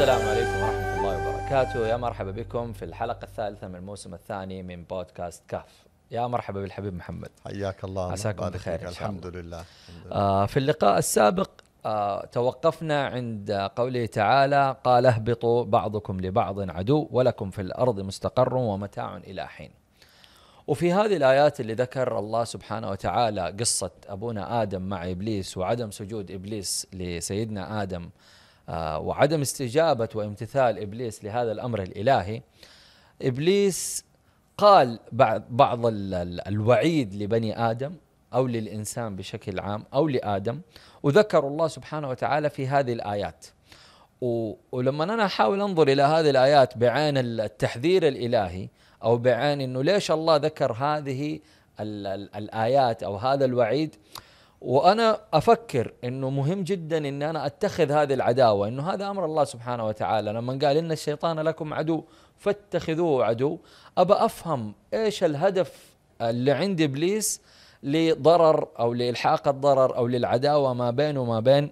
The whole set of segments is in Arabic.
السلام عليكم ورحمة الله وبركاته يا مرحبا بكم في الحلقة الثالثة من الموسم الثاني من بودكاست كاف يا مرحبا بالحبيب محمد حياك الله عساكم بخير الحمد لله آه في اللقاء السابق آه توقفنا عند قوله تعالى قال اهبطوا بعضكم لبعض عدو ولكم في الأرض مستقر ومتاع إلى حين وفي هذه الآيات اللي ذكر الله سبحانه وتعالى قصة أبونا آدم مع إبليس وعدم سجود إبليس لسيدنا آدم آه، وعدم استجابة وامتثال إبليس لهذا الأمر الإلهي إبليس قال بعض الوعيد لبني آدم أو للإنسان بشكل عام أو لآدم وذكر الله سبحانه وتعالى في هذه الآيات ولما أنا أحاول أنظر إلى هذه الآيات بعين التحذير الإلهي أو بعين أنه ليش الله ذكر هذه الآيات أو هذا الوعيد وانا افكر انه مهم جدا ان انا اتخذ هذه العداوه انه هذا امر الله سبحانه وتعالى لما قال ان الشيطان لكم عدو فاتخذوه عدو ابى افهم ايش الهدف اللي عند ابليس لضرر او لالحاق الضرر او للعداوه ما بينه وما بين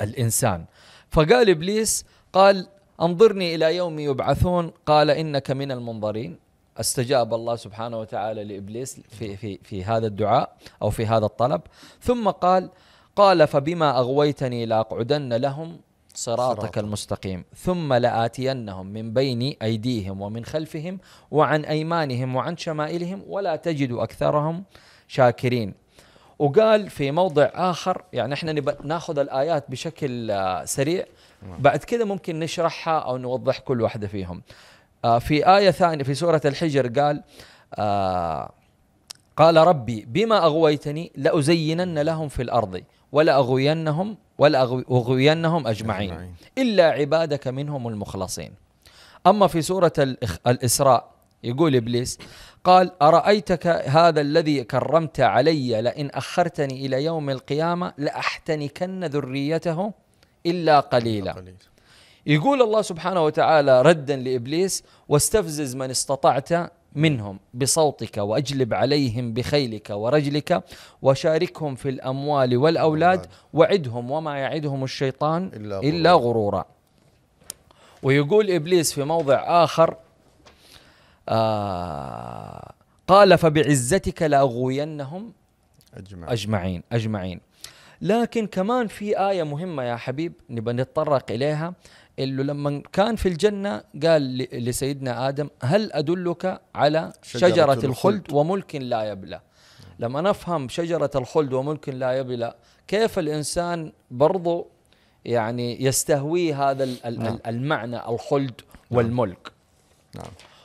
الانسان فقال ابليس قال انظرني الى يوم يبعثون قال انك من المنظرين استجاب الله سبحانه وتعالى لابليس في في في هذا الدعاء او في هذا الطلب ثم قال قال فبما اغويتني لاقعدن لهم صراطك المستقيم ثم لآتينهم من بين أيديهم ومن خلفهم وعن أيمانهم وعن شمائلهم ولا تجد أكثرهم شاكرين وقال في موضع آخر يعني احنا ناخذ الآيات بشكل آه، سريع نعم. بعد كذا ممكن نشرحها أو نوضح كل واحدة فيهم آه، في آية ثانية في سورة الحجر قال آه، قال ربي بما أغويتني لأزينن لهم في الأرض ولا أغوينهم ولا أغوينهم أجمعين إلا عبادك منهم المخلصين أما في سورة الإسراء يقول إبليس قال أرأيتك هذا الذي كرمت علي لئن أخرتني إلى يوم القيامة لأحتنكن ذريته إلا قليلا يقول الله سبحانه وتعالى ردا لابليس واستفزز من استطعت منهم بصوتك واجلب عليهم بخيلك ورجلك وشاركهم في الاموال والاولاد وعدهم وما يعدهم الشيطان الا, إلا غرورا ويقول ابليس في موضع اخر آه قال فبعزتك لاغوينهم أجمعين. اجمعين اجمعين لكن كمان في ايه مهمه يا حبيب نبى نتطرق اليها اللي لما كان في الجنة قال لسيدنا آدم هل أدلك على شجرة, شجرة الخلد, الخلد وملك لا يبلى لما نفهم شجرة الخلد وملك لا يبلى كيف الإنسان برضو يعني يستهوي هذا نعم. المعنى الخلد نعم. والملك نعم.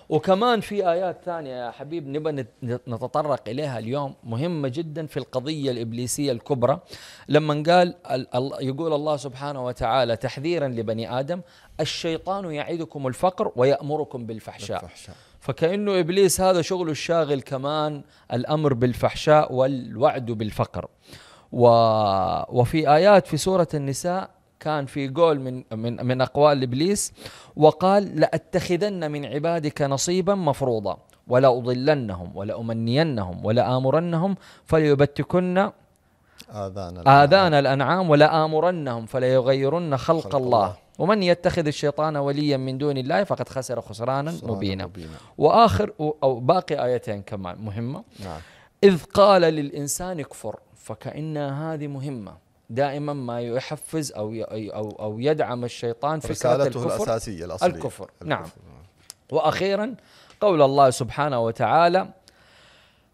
وكمان في آيات ثانية يا حبيب نبى نتطرق إليها اليوم مهمة جدا في القضية الإبليسية الكبرى لما قال يقول الله سبحانه وتعالى تحذيرا لبني آدم الشيطان يعدكم الفقر ويأمركم بالفحشاء, بالفحشاء. فكأنه إبليس هذا شغله الشاغل كمان الأمر بالفحشاء والوعد بالفقر و وفي آيات في سورة النساء كان في قول من من من اقوال ابليس وقال لاتخذن من عبادك نصيبا مفروضا ولا اضلنهم ولا امنينهم ولا امرنهم فليبتكن آذان الأنعام, آذان الأنعام ولا آمرنهم فليغيرن خلق, خلق الله. الله ومن يتخذ الشيطان وليا من دون الله فقد خسر خسرانا, خسران مبينا. مبينا وآخر أو باقي آيتين كمان مهمة نعم. إذ قال للإنسان اكفر فكأن هذه مهمة دائما ما يحفز او او او يدعم الشيطان في فكره الكفر الاساسيه الاصليه الكفر, الكفر. نعم واخيرا قول الله سبحانه وتعالى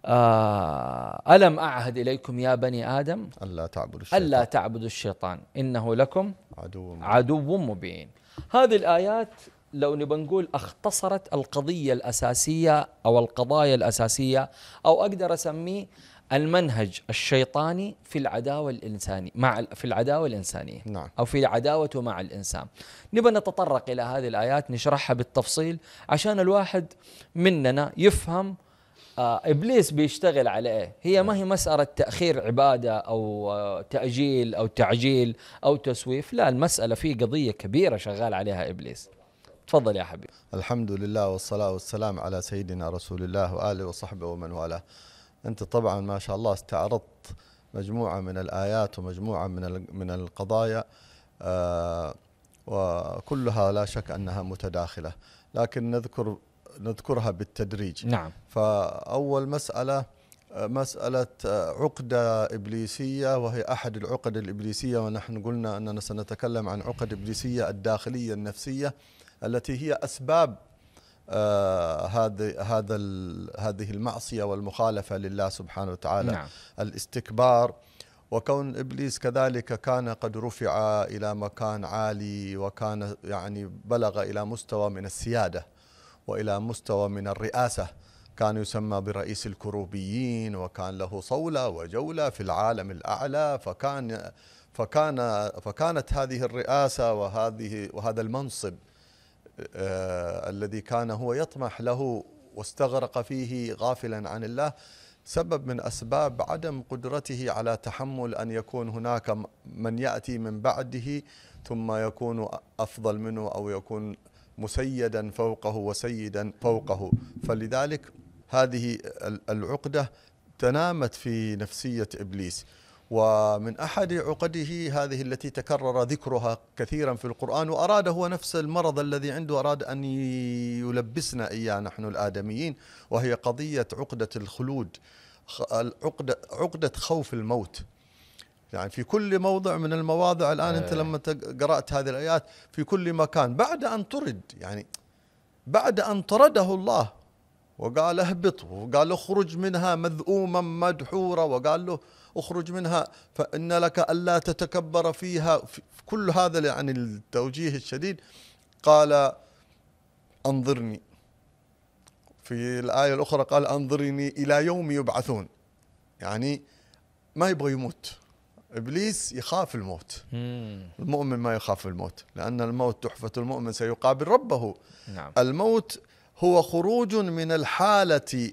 آه ألم أعهد إليكم يا بني آدم ألا تعبدوا الشيطان ألا تعبدوا الشيطان إنه لكم عدو مبين. عدو مبين هذه الآيات لو نبى نقول اختصرت القضية الأساسية أو القضايا الأساسية أو أقدر أسميه المنهج الشيطاني في العداوة الإنسانية مع في العداوة الإنسانية نعم. أو في عداوته مع الإنسان نبى نتطرق إلى هذه الآيات نشرحها بالتفصيل عشان الواحد مننا يفهم آه إبليس بيشتغل على إيه هي نعم. ما هي مسألة تأخير عبادة أو آه، تأجيل أو تعجيل أو تسويف لا المسألة في قضية كبيرة شغال عليها إبليس تفضل يا حبيبي الحمد لله والصلاة والسلام على سيدنا رسول الله وآله وصحبه ومن والاه انت طبعا ما شاء الله استعرضت مجموعه من الايات ومجموعه من من القضايا آه، وكلها لا شك انها متداخله لكن نذكر نذكرها بالتدريج نعم فاول مساله مسألة عقدة إبليسية وهي أحد العقد الإبليسية ونحن قلنا أننا سنتكلم عن عقد إبليسية الداخلية النفسية التي هي أسباب آه، هذا هذا هذه المعصيه والمخالفه لله سبحانه وتعالى نعم. الاستكبار وكون ابليس كذلك كان قد رفع الى مكان عالي وكان يعني بلغ الى مستوى من السياده والى مستوى من الرئاسه كان يسمى برئيس الكروبيين وكان له صولة وجولة في العالم الأعلى فكان فكان فكانت هذه الرئاسة وهذه وهذا المنصب آه، الذي كان هو يطمح له واستغرق فيه غافلا عن الله سبب من اسباب عدم قدرته على تحمل ان يكون هناك من ياتي من بعده ثم يكون افضل منه او يكون مسيدا فوقه وسيدا فوقه فلذلك هذه العقده تنامت في نفسيه ابليس ومن أحد عقده هذه التي تكرر ذكرها كثيرا في القرآن وأراد هو نفس المرض الذي عنده أراد أن يلبسنا إياه نحن الآدميين وهي قضية عقدة الخلود عقدة, عقدة خوف الموت يعني في كل موضع من المواضع الآن أنت إيه. لما قرأت هذه الآيات في كل مكان بعد أن طرد يعني بعد أن طرده الله وقال اهبط وقال اخرج منها مذءوما مدحورا وقال له اخرج منها فإن لك ألا تتكبر فيها في كل هذا يعني التوجيه الشديد قال أنظرني في الآية الأخرى قال أنظرني إلى يوم يبعثون يعني ما يبغى يموت ابليس يخاف الموت المؤمن ما يخاف الموت لان الموت تحفه المؤمن سيقابل ربه نعم. الموت هو خروج من الحاله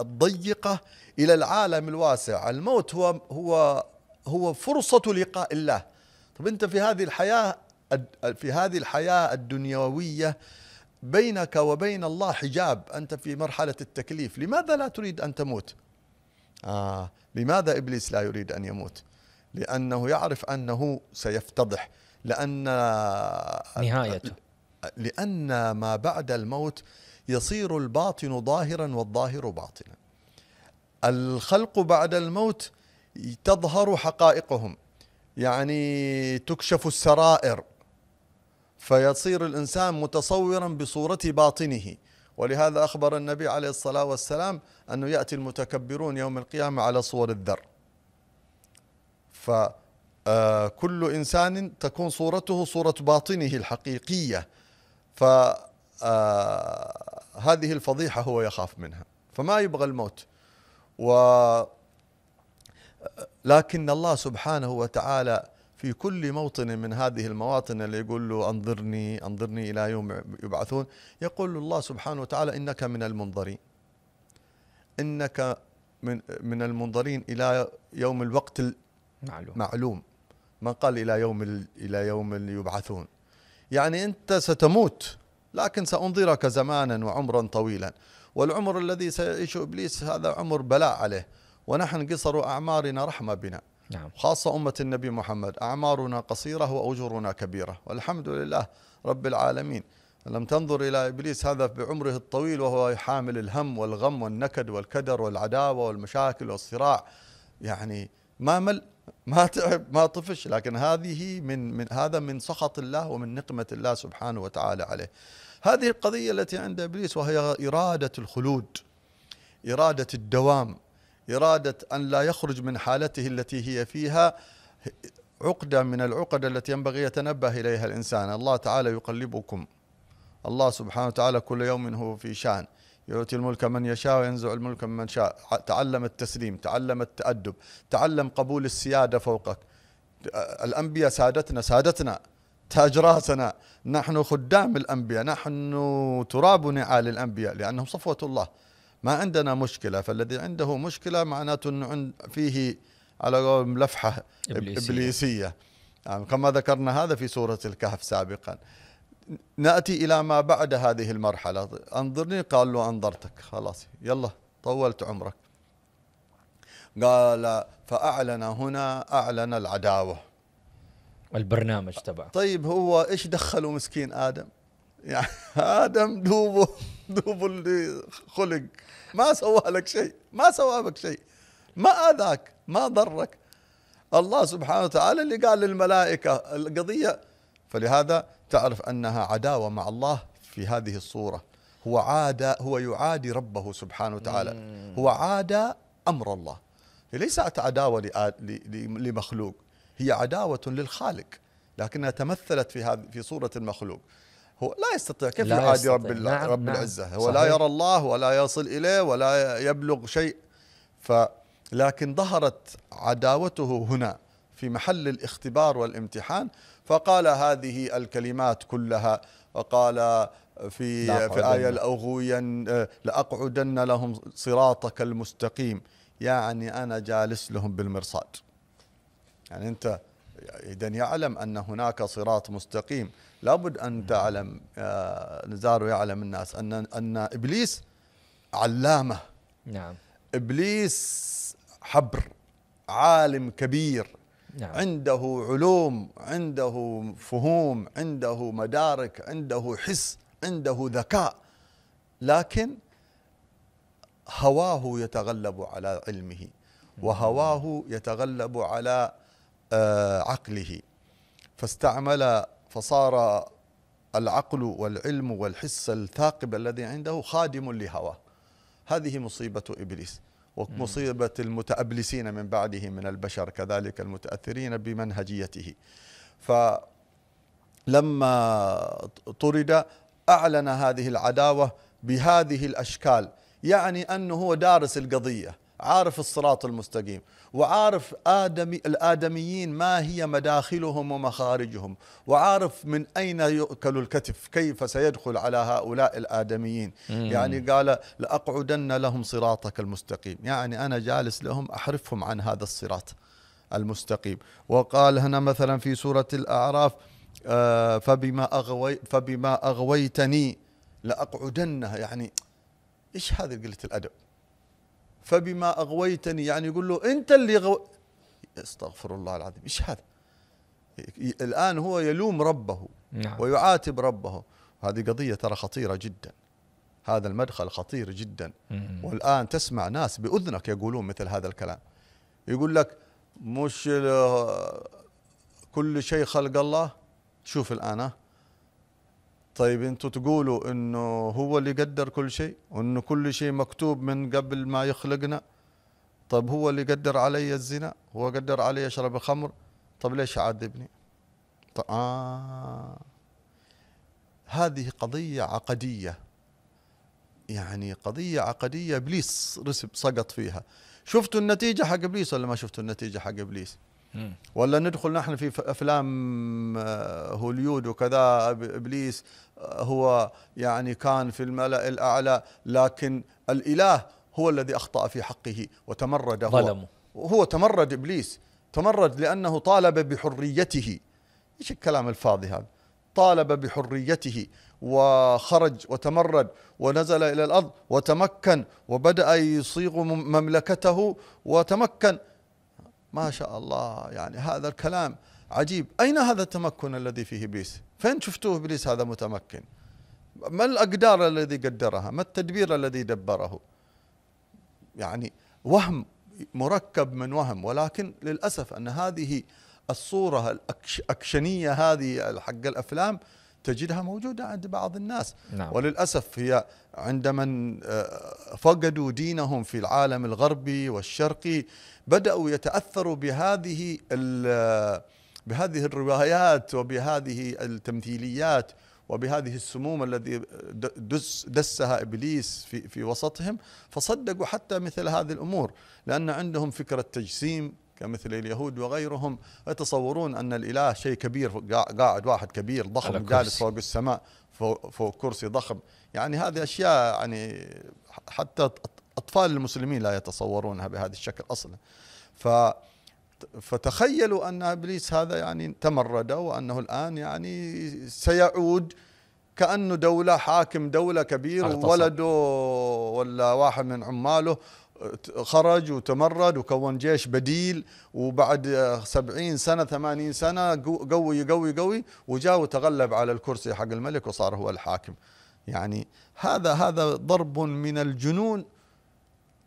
الضيقة إلى العالم الواسع الموت هو هو هو فرصة لقاء الله طب أنت في هذه الحياة في هذه الحياة الدنيوية بينك وبين الله حجاب أنت في مرحلة التكليف لماذا لا تريد أن تموت آه لماذا إبليس لا يريد أن يموت لأنه يعرف أنه سيفتضح لأن نهايته لأن ما بعد الموت يصير الباطن ظاهرا والظاهر باطنا الخلق بعد الموت تظهر حقائقهم يعني تكشف السرائر فيصير الانسان متصورا بصوره باطنه ولهذا اخبر النبي عليه الصلاه والسلام انه ياتي المتكبرون يوم القيامه على صور الذر فكل آه، انسان تكون صورته صوره باطنه الحقيقيه ف آه، هذه الفضيحة هو يخاف منها فما يبغى الموت و لكن الله سبحانه وتعالى في كل موطن من هذه المواطن اللي يقول له انظرني انظرني الى يوم يبعثون يقول الله سبحانه وتعالى انك من المنظرين انك من من المنظرين الى يوم الوقت المعلوم معلوم من قال الى يوم الى يوم يبعثون يعني انت ستموت لكن سأنظرك زمانا وعمرا طويلا والعمر الذي سيعيش إبليس هذا عمر بلاء عليه ونحن قصر أعمارنا رحمة بنا نعم. خاصة أمة النبي محمد أعمارنا قصيرة وأجورنا كبيرة والحمد لله رب العالمين لم تنظر إلى إبليس هذا بعمره الطويل وهو يحامل الهم والغم والنكد والكدر والعداوة والمشاكل والصراع يعني ما مل ما تعب ما طفش لكن هذه من من هذا من سخط الله ومن نقمه الله سبحانه وتعالى عليه. هذه القضيه التي عند ابليس وهي اراده الخلود اراده الدوام اراده ان لا يخرج من حالته التي هي فيها عقده من العقد التي ينبغي يتنبه اليها الانسان، الله تعالى يقلبكم الله سبحانه وتعالى كل يوم هو في شان يؤتي الملك من يشاء وينزع الملك من شاء تعلم التسليم تعلم التأدب تعلم قبول السيادة فوقك الأنبياء سادتنا سادتنا تاج راسنا نحن خدام الأنبياء نحن تراب نعال الأنبياء لأنهم صفوة الله ما عندنا مشكلة فالذي عنده مشكلة معناته أنه فيه على قولهم لفحة إبليسية, إبليسية. يعني كما ذكرنا هذا في سورة الكهف سابقا نأتي إلى ما بعد هذه المرحلة أنظرني قال له أنظرتك خلاص يلا طولت عمرك قال فأعلن هنا أعلن العداوة البرنامج تبعه طيب هو إيش دخله مسكين آدم يعني آدم دوبه دوبه اللي خلق ما سوى لك شيء ما سوى لك شيء ما آذاك ما ضرك الله سبحانه وتعالى اللي قال للملائكة القضية فلهذا تعرف أنها عداوة مع الله في هذه الصورة هو عاد هو يعادي ربه سبحانه وتعالى هو عاد أمر الله ليست عداوة لمخلوق هي عداوة للخالق لكنها تمثلت في هذه في صورة المخلوق هو لا يستطيع كيف لا يعادي رب نعم رب نعم العزة هو صحيح. لا يرى الله ولا يصل إليه ولا يبلغ شيء ف لكن ظهرت عداوته هنا في محل الاختبار والامتحان فقال هذه الكلمات كلها وقال في في آية لأغوين لأقعدن لهم صراطك المستقيم يعني أنا جالس لهم بالمرصاد يعني أنت إذا يعلم أن هناك صراط مستقيم لابد أن تعلم نزار آه، يعلم الناس أن أن إبليس علامة نعم إبليس حبر عالم كبير نعم. عنده علوم عنده فهوم عنده مدارك عنده حس عنده ذكاء لكن هواه يتغلب على علمه وهواه يتغلب على آه، عقله فاستعمل فصار العقل والعلم والحس الثاقب الذي عنده خادم لهواه هذه مصيبة إبليس ومصيبة المتأبلسين من بعده من البشر كذلك المتأثرين بمنهجيته فلما طرد أعلن هذه العداوة بهذه الأشكال يعني أنه هو دارس القضية عارف الصراط المستقيم وعارف آدمي الآدميين ما هي مداخلهم ومخارجهم وعارف من أين يؤكل الكتف كيف سيدخل على هؤلاء الآدميين مم. يعني قال لأقعدن لهم صراطك المستقيم يعني أنا جالس لهم أحرفهم عن هذا الصراط المستقيم وقال هنا مثلا في سورة الأعراف آه، فبما, أغوي فبما أغويتني لأقعدنها يعني إيش هذه قلة الأدب فبما اغويتني يعني يقول له انت اللي غو... استغفر الله العظيم ايش هذا الان هو يلوم ربه نعم. ويعاتب ربه هذه قضيه ترى خطيره جدا هذا المدخل خطير جدا مم. والان تسمع ناس باذنك يقولون مثل هذا الكلام يقول لك مش كل شيء خلق الله شوف الان طيب انتوا تقولوا انه هو اللي قدر كل شيء وانه كل شيء مكتوب من قبل ما يخلقنا طيب هو اللي قدر علي الزنا هو قدر علي اشرب الخمر طيب ليش عذبني طيب آه هذه قضية عقدية يعني قضية عقدية ابليس رسب سقط فيها شفتوا النتيجة حق ابليس ولا ما شفتوا النتيجة حق ابليس ولا ندخل نحن في افلام آه، هوليود وكذا ابليس آه، هو يعني كان في الملا الاعلى لكن الاله هو الذي اخطا في حقه وتمرد هو ظلمه هو تمرد ابليس تمرد لانه طالب بحريته ايش الكلام الفاضي هذا طالب بحريته وخرج وتمرد ونزل الى الارض وتمكن وبدا يصيغ مملكته وتمكن ما شاء الله يعني هذا الكلام عجيب أين هذا التمكن الذي فيه إبليس فين شفتوه إبليس هذا متمكن ما الأقدار الذي قدرها ما التدبير الذي دبره يعني وهم مركب من وهم ولكن للأسف أن هذه الصورة الأكشنية هذه حق الأفلام تجدها موجودة عند بعض الناس نعم. وللأسف هي عند من آه، فقدوا دينهم في العالم الغربي والشرقي بدأوا يتأثروا بهذه آه، بهذه الروايات وبهذه التمثيليات وبهذه السموم الذي دس دسها ابليس في في وسطهم فصدقوا حتى مثل هذه الامور لان عندهم فكره تجسيم كمثل اليهود وغيرهم يتصورون أن الإله شيء كبير قاعد واحد كبير ضخم جالس فوق السماء فوق, فوق كرسي ضخم يعني هذه أشياء يعني حتى أطفال المسلمين لا يتصورونها بهذا الشكل أصلا ف فتخيلوا أن إبليس هذا يعني تمرد وأنه الآن يعني سيعود كأنه دولة حاكم دولة كبير ولده ولا واحد من عماله خرج وتمرد وكون جيش بديل وبعد سبعين سنة ثمانين سنة قوي قوي قوي وجاء وتغلب على الكرسي حق الملك وصار هو الحاكم يعني هذا هذا ضرب من الجنون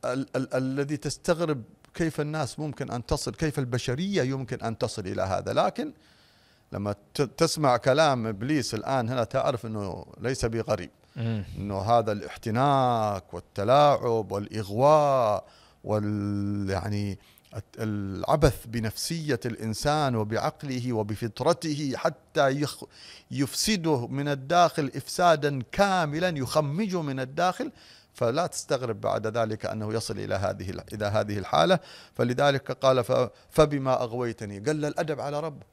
ال ال الذي تستغرب كيف الناس ممكن أن تصل كيف البشرية يمكن أن تصل إلى هذا لكن لما تسمع كلام إبليس الآن هنا تعرف أنه ليس بغريب انه هذا الاحتناك والتلاعب والاغواء وال يعني العبث بنفسية الإنسان وبعقله وبفطرته حتى يخ يفسده من الداخل إفسادا كاملا يخمجه من الداخل فلا تستغرب بعد ذلك أنه يصل إلى هذه إلى هذه الحالة فلذلك قال فبما أغويتني قل الأدب على ربه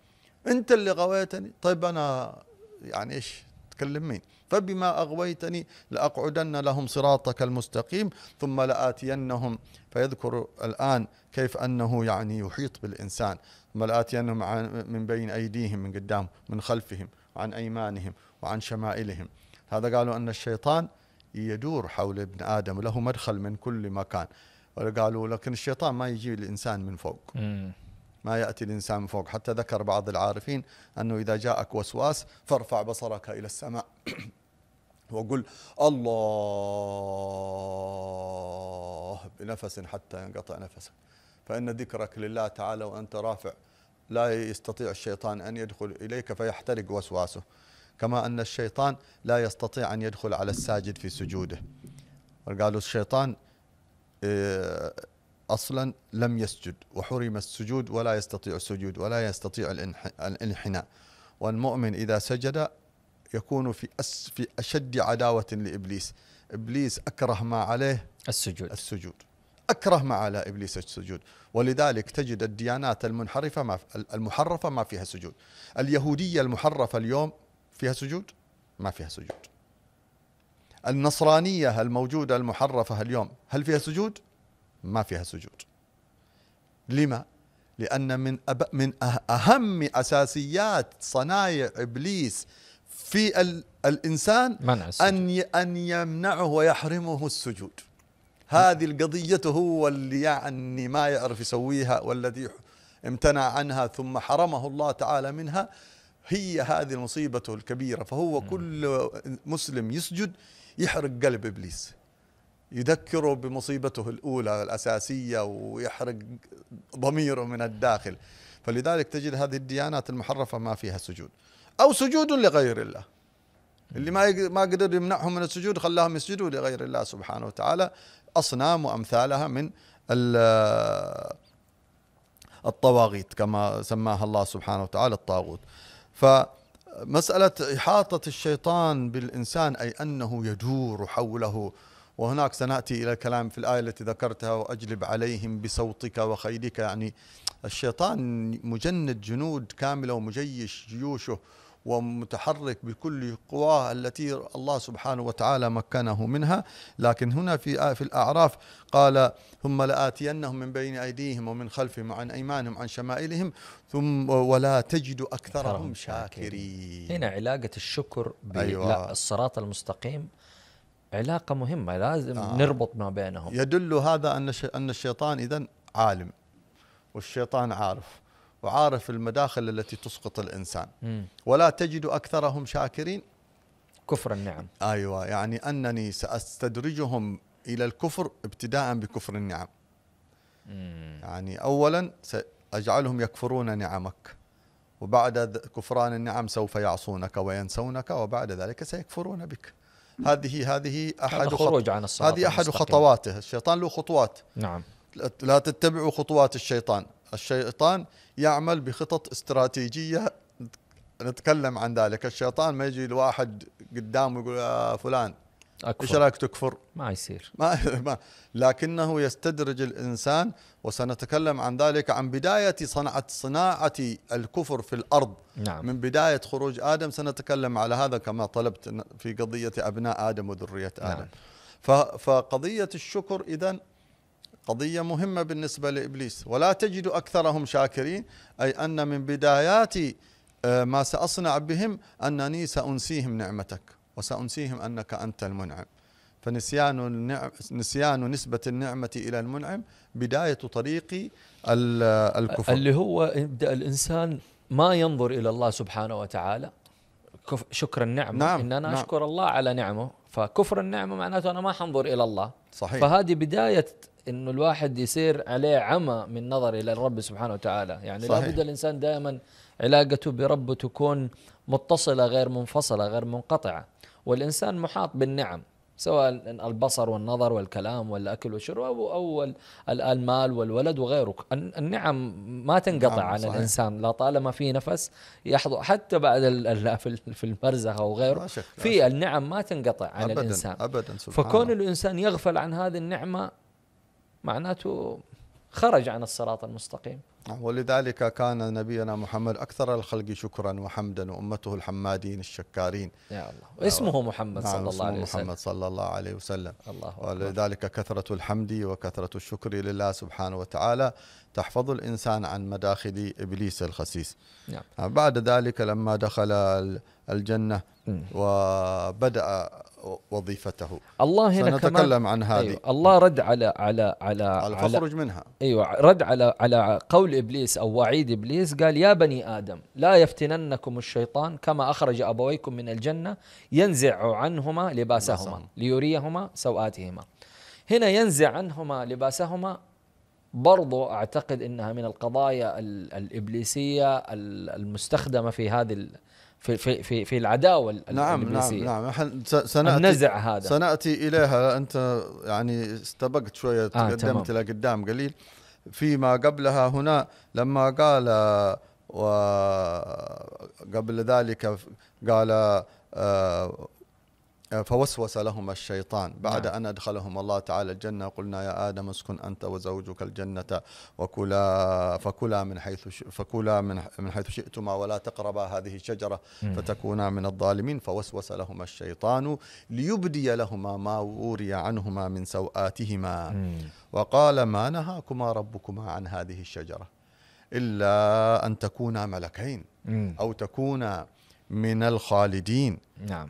أنت اللي غويتني طيب أنا يعني إيش بتكلم مين فبما أغويتني لأقعدن لهم صراطك المستقيم ثم لآتينهم فيذكر الآن كيف أنه يعني يحيط بالإنسان ثم لآتينهم من بين أيديهم من قدام من خلفهم عن أيمانهم وعن شمائلهم هذا قالوا أن الشيطان يدور حول ابن آدم له مدخل من كل مكان قالوا لكن الشيطان ما يجي الإنسان من فوق ما يأتي الإنسان من فوق حتى ذكر بعض العارفين أنه إذا جاءك وسواس فارفع بصرك إلى السماء وقل الله بنفس حتى ينقطع نفسك فإن ذكرك لله تعالى وأنت رافع لا يستطيع الشيطان أن يدخل إليك فيحترق وسواسه كما أن الشيطان لا يستطيع أن يدخل على الساجد في سجوده قالوا الشيطان آه، اصلا لم يسجد وحرم السجود ولا يستطيع السجود ولا يستطيع الانحناء والمؤمن اذا سجد يكون في أس في اشد عداوه لابليس ابليس اكره ما عليه السجود السجود اكره ما على ابليس السجود ولذلك تجد الديانات المنحرفه ما المحرفه ما فيها سجود اليهوديه المحرفه اليوم فيها سجود ما فيها سجود النصرانيه الموجوده المحرفه اليوم هل فيها سجود ما فيها سجود لما؟ لأن من أب... من أه-، أهم أساسيات صنايع إبليس في ال... الإنسان منع السجود. أن ي... أن يمنعه ويحرمه السجود هذه القضية هو اللي يعني ما يعرف يسويها والذي امتنع عنها ثم حرمه الله تعالى منها هي هذه المصيبة الكبيرة فهو كل مسلم يسجد يحرق قلب إبليس يذكره بمصيبته الأولى الأساسية ويحرق ضميره من الداخل فلذلك تجد هذه الديانات المحرفة ما فيها سجود أو سجود لغير الله اللي ما ما قدر يمنعهم من السجود خلاهم يسجدوا لغير الله سبحانه وتعالى أصنام وأمثالها من الطواغيت كما سماها الله سبحانه وتعالى الطاغوت فمسألة إحاطة الشيطان بالإنسان أي أنه يدور حوله وهناك سناتي الى الكلام في الايه التي ذكرتها واجلب عليهم بصوتك وخيلك يعني الشيطان مجند جنود كامله ومجيش جيوشه ومتحرك بكل قواه التي الله سبحانه وتعالى مكنه منها لكن هنا في في الاعراف قال ثم لآتينهم من بين ايديهم ومن خلفهم وعن ايمانهم عن شمائلهم ثم ولا تجد اكثرهم شاكرين هنا علاقه الشكر بالصراط أيوة المستقيم علاقة مهمة لازم آه. نربط ما بينهم يدل هذا أن أن الشيطان إذا عالم والشيطان عارف وعارف المداخل التي تسقط الإنسان م. ولا تجد أكثرهم شاكرين كفر النعم أيوة يعني أنني سأستدرجهم إلى الكفر ابتداء بكفر النعم م. يعني أولا سأجعلهم يكفرون نعمك وبعد كفران النعم سوف يعصونك وينسونك وبعد ذلك سيكفرون بك هذه هذه احد خروج عن الصراط هذه احد المستقيم. خطواته الشيطان له خطوات نعم لا تتبعوا خطوات الشيطان الشيطان يعمل بخطط استراتيجيه نتكلم عن ذلك الشيطان ما يجي الواحد قدامه يقول يا آه، فلان أكفر. ايش رايك تكفر؟ ما يصير ما, ما لكنه يستدرج الانسان وسنتكلم عن ذلك عن بدايه صنعه صناعه الكفر في الارض نعم. من بدايه خروج ادم سنتكلم على هذا كما طلبت في قضيه ابناء ادم وذريه ادم نعم. فقضيه الشكر اذا قضية مهمة بالنسبة لإبليس ولا تجد أكثرهم شاكرين أي أن من بدايات آه، ما سأصنع بهم أنني سأنسيهم نعمتك وسأنسيهم أنك أنت المنعم فنسيان النعم نسيان نسبة النعمة إلى المنعم بداية طريق الكفر اللي هو يبدأ الإنسان ما ينظر إلى الله سبحانه وتعالى شكر النعمة نعم إن أنا نعم أشكر الله على نعمه فكفر النعمة معناته أنا ما حنظر إلى الله صحيح فهذه بداية انه الواحد يصير عليه عمى من نظر الى الرب سبحانه وتعالى يعني صحيح. لابد الانسان دائما علاقته بربه تكون متصله غير منفصله غير منقطعه والإنسان محاط بالنعم سواء البصر والنظر والكلام والأكل والشرب أو المال والولد وغيره النعم ما تنقطع نعم عن صحيح. الإنسان لا طالما في نفس يحضر حتى بعد في المرزخ او غيره في النعم ما تنقطع عن أبداً الإنسان أبداً سبحان فكون الإنسان يغفل عن هذه النعمة معناته خرج عن الصراط المستقيم ولذلك كان نبينا محمد أكثر الخلق شكرا وحمدا وأمته الحمادين الشكارين يا الله اسمه محمد نعم، صلى الله عليه وسلم محمد صلى الله عليه وسلم الله ولذلك كثرة الحمد وكثرة الشكر لله سبحانه وتعالى تحفظ الإنسان عن مداخل إبليس الخسيس نعم. آه، بعد ذلك لما دخل الجنة م. وبدأ وظيفته الله هنا سنتكلم عن هذه أيوة الله رد على على على على فاخرج منها ايوه رد على على قول ابليس او وعيد ابليس قال يا بني ادم لا يفتننكم الشيطان كما اخرج ابويكم من الجنه ينزع عنهما لباسهما ليريهما سوآتهما هنا ينزع عنهما لباسهما برضو أعتقد أنها من القضايا الإبليسية المستخدمة في هذه في في في, في العداوه نعم،, نعم الابليسيه نعم نعم سناتي النزع هذا سناتي اليها انت يعني استبقت شويه آه تقدمت لقدام قليل فيما قبلها هنا لما قال آه، وقبل ذلك قال آه، فوسوس لهما الشيطان بعد نعم. أن أدخلهم الله تعالى الجنة قلنا يا آدم اسكن أنت وزوجك الجنة وكلا فكلا من حيث فكلا من من حيث شئتما ولا تقربا هذه الشجرة فتكونا من الظالمين فوسوس لهما الشيطان ليبدي لهما ما وري عنهما من سوآتهما وقال ما نهاكما ربكما عن هذه الشجرة إلا أن تكونا ملكين أو تكونا من الخالدين نعم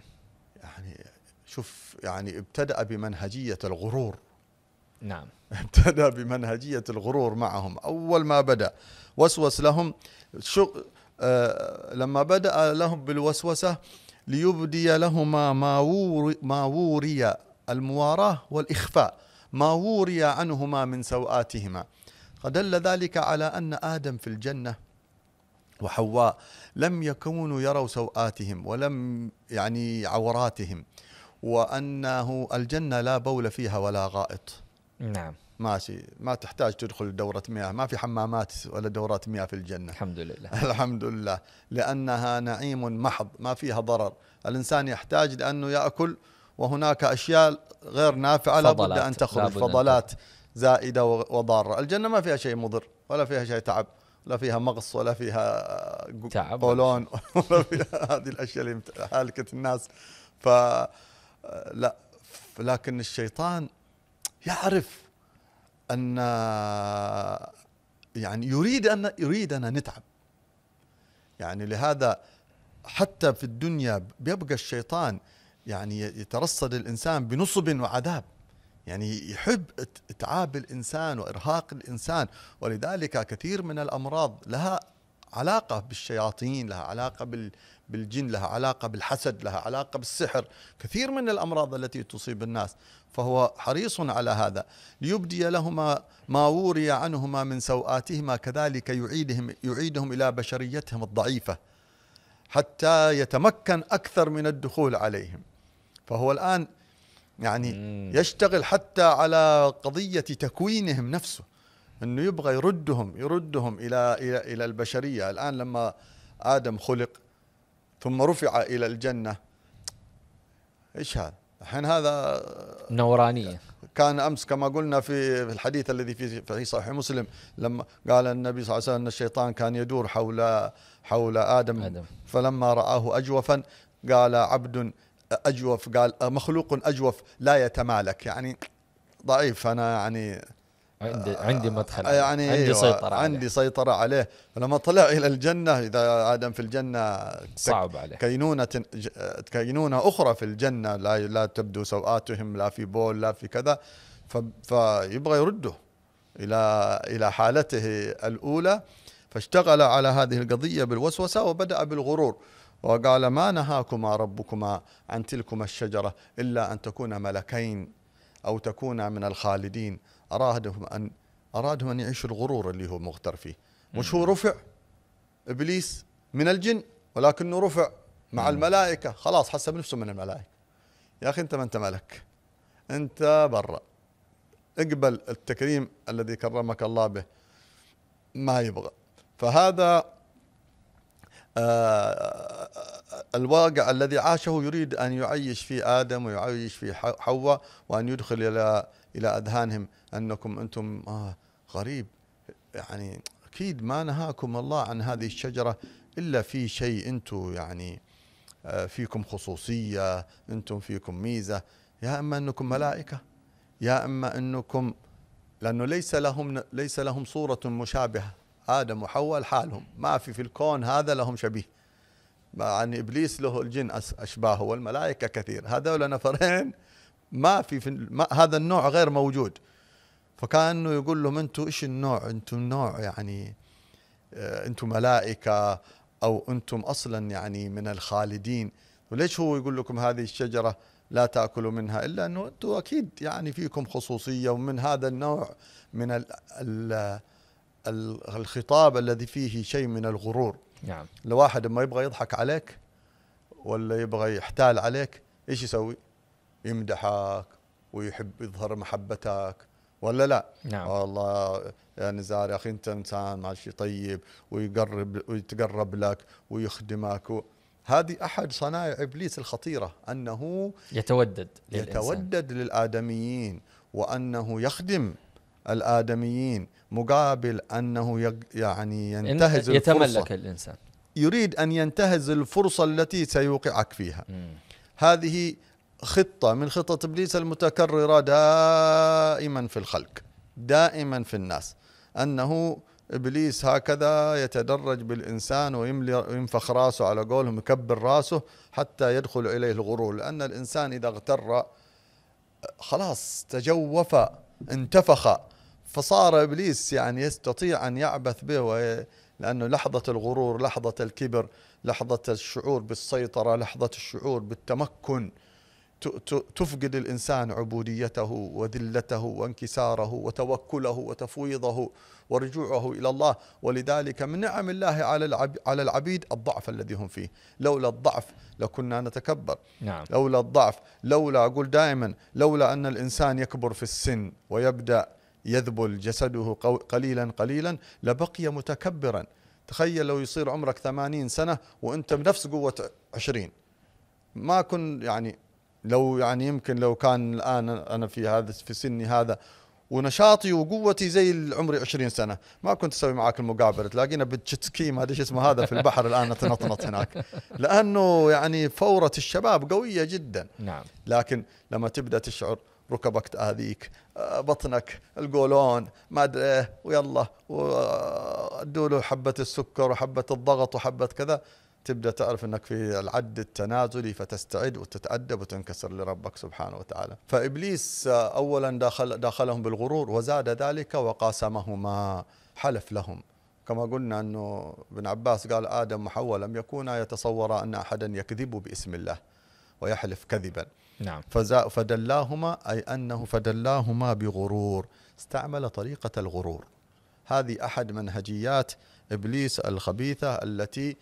شوف يعني ابتدأ بمنهجية الغرور نعم ابتدأ بمنهجية الغرور معهم أول ما بدأ وسوس لهم شو آه لما بدأ لهم بالوسوسة ليبدي لهما ما ووري, ما ووري المواراة والإخفاء ما ووري عنهما من سوآتهما فدل ذلك على أن آدم في الجنة وحواء لم يكونوا يروا سوآتهم ولم يعني عوراتهم وأنه الجنة لا بول فيها ولا غائط نعم ماشي ما تحتاج تدخل دورة مياه ما في حمامات ولا دورات مياه في الجنة الحمد لله الحمد لله لأنها نعيم محض ما فيها ضرر الإنسان يحتاج لأنه يأكل وهناك أشياء غير نافعة لابد أن تخرج فضلات زائدة وضارة الجنة ما فيها شيء مضر ولا فيها شيء تعب لا فيها مغص ولا فيها آه، تعب قولون ولا فيها هذه الأشياء اللي هالكت الناس ف لا لكن الشيطان يعرف ان يعني يريد ان يريد ان نتعب يعني لهذا حتى في الدنيا بيبقى الشيطان يعني يترصد الانسان بنصب وعذاب يعني يحب اتعاب الانسان وارهاق الانسان ولذلك كثير من الامراض لها علاقة بالشياطين لها علاقة بال بالجن لها علاقة بالحسد لها علاقة بالسحر كثير من الأمراض التي تصيب الناس فهو حريص على هذا ليبدي لهما ما وري عنهما من سوآتهما كذلك يعيدهم, يعيدهم إلى بشريتهم الضعيفة حتى يتمكن أكثر من الدخول عليهم فهو الآن يعني يشتغل حتى على قضية تكوينهم نفسه انه يبغى يردهم يردهم الى الى الى البشريه الان لما ادم خلق ثم رفع الى الجنه ايش هذا؟ الحين هذا نورانيه كان امس كما قلنا في الحديث الذي في في صحيح مسلم لما قال النبي صلى الله عليه وسلم ان الشيطان كان يدور حول حول ادم, آدم. فلما راه اجوفا قال عبد اجوف قال مخلوق اجوف لا يتمالك يعني ضعيف انا يعني عندي عندي مدخل آه، يعني عندي أيوة، سيطرة عليه. عندي سيطرة عليه فلما طلع إلى الجنة إذا آدم في الجنة صعب عليه كينونة كينونة أخرى في الجنة لا لا تبدو سوآتهم لا في بول لا في كذا فيبغى يرده إلى إلى حالته الأولى فاشتغل على هذه القضية بالوسوسة وبدأ بالغرور وقال ما نهاكما ربكما عن تلكما الشجرة إلا أن تكونا ملكين أو تكونا من الخالدين أرادهم أن أرادهم أن يعيشوا الغرور اللي هو مغتر فيه مش هو رفع إبليس من الجن ولكنه رفع مع الملائكة خلاص حسب نفسه من الملائكة يا أخي أنت ما أنت ملك أنت برا اقبل التكريم الذي كرمك الله به ما يبغى فهذا آه الواقع الذي عاشه يريد أن يعيش فيه آدم ويعيش فيه حواء وأن يدخل إلى إلى أذهانهم انكم انتم آه غريب يعني اكيد ما نهاكم الله عن هذه الشجره الا في شيء انتم يعني آه، فيكم خصوصيه انتم فيكم ميزه يا اما انكم ملائكه يا اما انكم لانه ليس لهم ليس لهم صوره مشابهه ادم وحواء لحالهم ما في في الكون هذا لهم شبيه عن يعني ابليس له الجن اشباهه والملائكه كثير هذول نفرين ما في, في ما هذا النوع غير موجود فكانه يقول لهم انتم ايش النوع انتم نوع يعني آه، انتم ملائكه او انتم اصلا يعني من الخالدين وليش هو يقول لكم هذه الشجره لا تاكلوا منها الا انه انتم اكيد يعني فيكم خصوصيه ومن هذا النوع من الـ الـ الخطاب الذي فيه شيء من الغرور نعم الواحد ما يبغى يضحك عليك ولا يبغى يحتال عليك ايش يسوي؟ يمدحك ويحب يظهر محبتك ولا لا نعم. والله يا يعني نزار يا اخي انت انسان ماشي طيب ويقرب ويتقرب لك ويخدمك و... هذه احد صنايع ابليس الخطيره انه يتودد للإنسان. يتودد للادميين وانه يخدم الادميين مقابل انه يق... يعني ينتهز يتملك الفرصه الانسان يريد ان ينتهز الفرصه التي سيوقعك فيها م. هذه خطة من خطط إبليس المتكررة دائما في الخلق دائما في الناس أنه إبليس هكذا يتدرج بالإنسان ويملي وينفخ راسه على قولهم يكبر راسه حتى يدخل إليه الغرور لأن الإنسان إذا اغتر خلاص تجوف انتفخ فصار إبليس يعني يستطيع أن يعبث به لأنه لحظة الغرور لحظة الكبر لحظة الشعور بالسيطرة لحظة الشعور بالتمكن تفقد الانسان عبوديته وذلته وانكساره وتوكله وتفويضه ورجوعه الى الله ولذلك من نعم الله على على العبيد الضعف الذي هم فيه، لولا الضعف لكنا نتكبر. نعم. لولا الضعف، لولا اقول دائما لولا ان الانسان يكبر في السن ويبدا يذبل جسده قليلا قليلا لبقي متكبرا. تخيل لو يصير عمرك 80 سنه وانت بنفس قوه 20 ما كن يعني لو يعني يمكن لو كان الان انا في هذا في سني هذا ونشاطي وقوتي زي عمري 20 سنه ما كنت اسوي معاك المقابله تلاقينا بالجتسكي ما ادري ايش اسمه هذا في البحر الان نتنطنط هناك لانه يعني فوره الشباب قويه جدا نعم لكن لما تبدا تشعر ركبك تاذيك آه، بطنك القولون ما ادري ايه ويلا ودوا آه، له حبه السكر وحبه الضغط وحبه كذا تبدا تعرف انك في العد التنازلي فتستعد وتتادب وتنكسر لربك سبحانه وتعالى فابليس اولا دخل دخلهم بالغرور وزاد ذلك وقاسمهما حلف لهم كما قلنا انه ابن عباس قال ادم وحواء لم يكونا يتصورا ان احدا يكذب باسم الله ويحلف كذبا نعم فدلاهما اي انه فدلاهما بغرور استعمل طريقه الغرور هذه احد منهجيات ابليس الخبيثه التي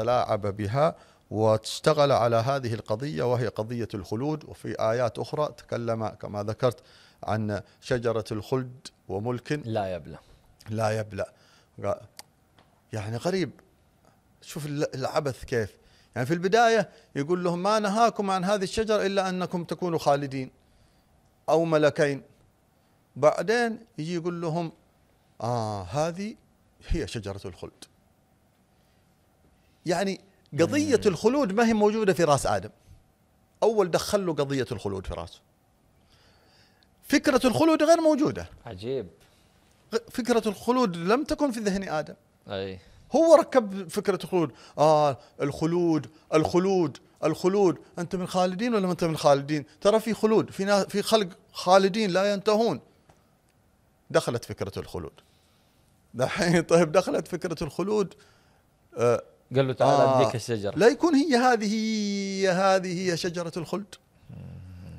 تلاعب بها واشتغل على هذه القضية وهي قضية الخلود وفي آيات أخرى تكلم كما ذكرت عن شجرة الخلد وملك لا يبلى لا يبلى يعني غريب شوف العبث كيف يعني في البداية يقول لهم ما نهاكم عن هذه الشجرة إلا أنكم تكونوا خالدين أو ملكين بعدين يجي يقول لهم آه هذه هي شجرة الخلد يعني قضية الخلود ما هي موجودة في راس آدم أول دخل له قضية الخلود في راسه فكرة الخلود غير موجودة عجيب فكرة الخلود لم تكن في ذهن آدم أي هو ركب فكرة الخلود آه الخلود الخلود الخلود أنت من خالدين ولا ما أنت من خالدين ترى في خلود في, ناس في خلق خالدين لا ينتهون دخلت فكرة الخلود دحين طيب دخلت فكرة الخلود آه قال له تعال آه اديك الشجره لا يكون هي هذه هذه هي شجره الخلد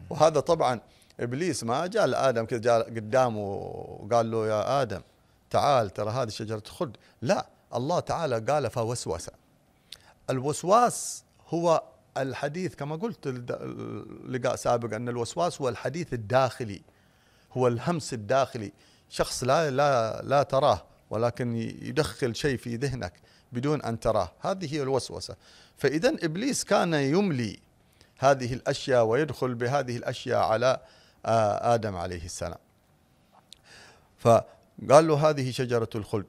وهذا طبعا ابليس ما جاء لادم كذا جاء قدامه وقال له يا ادم تعال ترى هذه شجره الخلد لا الله تعالى قال فوسوس الوسواس هو الحديث كما قلت لقاء سابق ان الوسواس هو الحديث الداخلي هو الهمس الداخلي شخص لا لا لا تراه ولكن يدخل شيء في ذهنك بدون أن تراه هذه هي الوسوسة فإذا إبليس كان يملي هذه الأشياء ويدخل بهذه الأشياء على آه، آدم عليه السلام فقال له هذه شجرة الخلد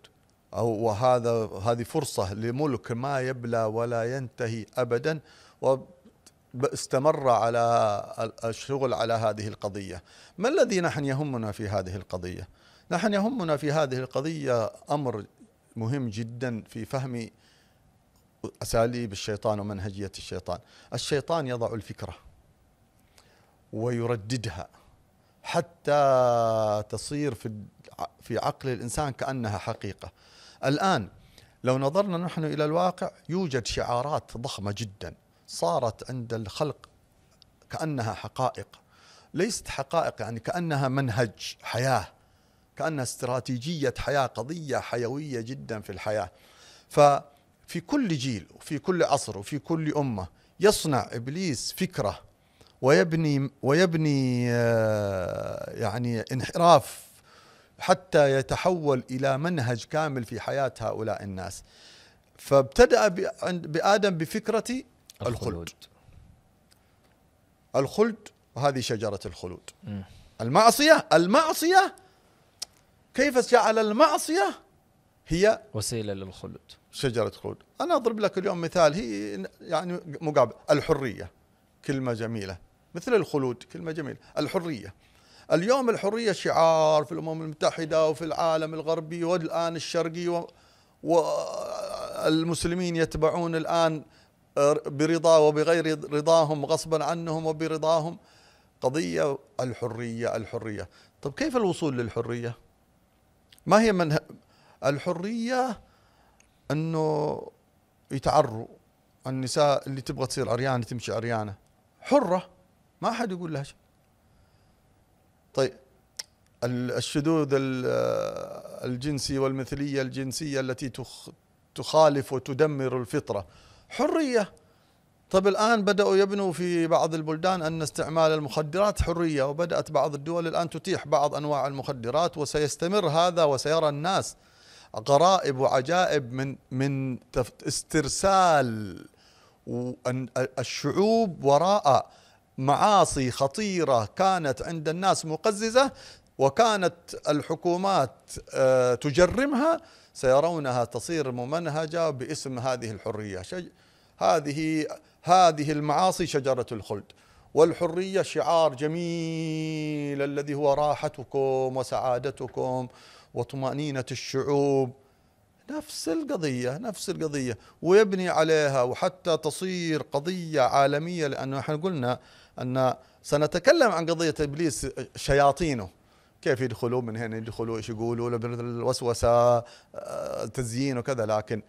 أو وهذا هذه فرصة لملك ما يبلى ولا ينتهي أبدا واستمر على الشغل على هذه القضية ما الذي نحن يهمنا في هذه القضية نحن يهمنا في هذه القضية أمر مهم جدا في فهم اساليب الشيطان ومنهجيه الشيطان، الشيطان يضع الفكره ويرددها حتى تصير في في عقل الانسان كانها حقيقه. الان لو نظرنا نحن الى الواقع يوجد شعارات ضخمه جدا صارت عند الخلق كانها حقائق ليست حقائق يعني كانها منهج حياه كأنها استراتيجية حياة قضية حيوية جدا في الحياة ففي كل جيل وفي كل عصر وفي كل أمة يصنع إبليس فكرة ويبني ويبني آه، يعني انحراف حتى يتحول الى منهج كامل في حياه هؤلاء الناس فابتدا بادم بفكره الخلود الخلد وهذه شجره الخلود المعصيه المعصيه كيف جعل المعصية هي وسيلة للخلود شجرة خلود أنا أضرب لك اليوم مثال هي يعني مقابل الحرية كلمة جميلة مثل الخلود كلمة جميلة الحرية اليوم الحرية شعار في الأمم المتحدة وفي العالم الغربي والآن الشرقي و... والمسلمين يتبعون الآن برضا وبغير رضاهم غصبا عنهم وبرضاهم قضية الحرية الحرية طب كيف الوصول للحرية ما هي من الحريه انه يتعروا النساء اللي تبغى تصير عريانه تمشي عريانه حره ما احد يقول لها شيء طيب الشذوذ الجنسي والمثليه الجنسيه التي تخالف وتدمر الفطره حريه طيب الآن بدأوا يبنوا في بعض البلدان أن استعمال المخدرات حرية وبدأت بعض الدول الآن تتيح بعض أنواع المخدرات وسيستمر هذا وسيرى الناس غرائب وعجائب من من استرسال الشعوب وراء معاصي خطيرة كانت عند الناس مقززة وكانت الحكومات آه، تجرمها سيرونها تصير ممنهجة باسم هذه الحرية هذه هذه المعاصي شجرة الخلد والحرية شعار جميل الذي هو راحتكم وسعادتكم وطمأنينة الشعوب نفس القضية نفس القضية ويبني عليها وحتى تصير قضية عالمية لأنه احنا قلنا أن سنتكلم عن قضية إبليس شياطينه كيف يدخلوا من هنا يدخلوا ايش يقولوا الوسوسة آه، تزيين وكذا لكن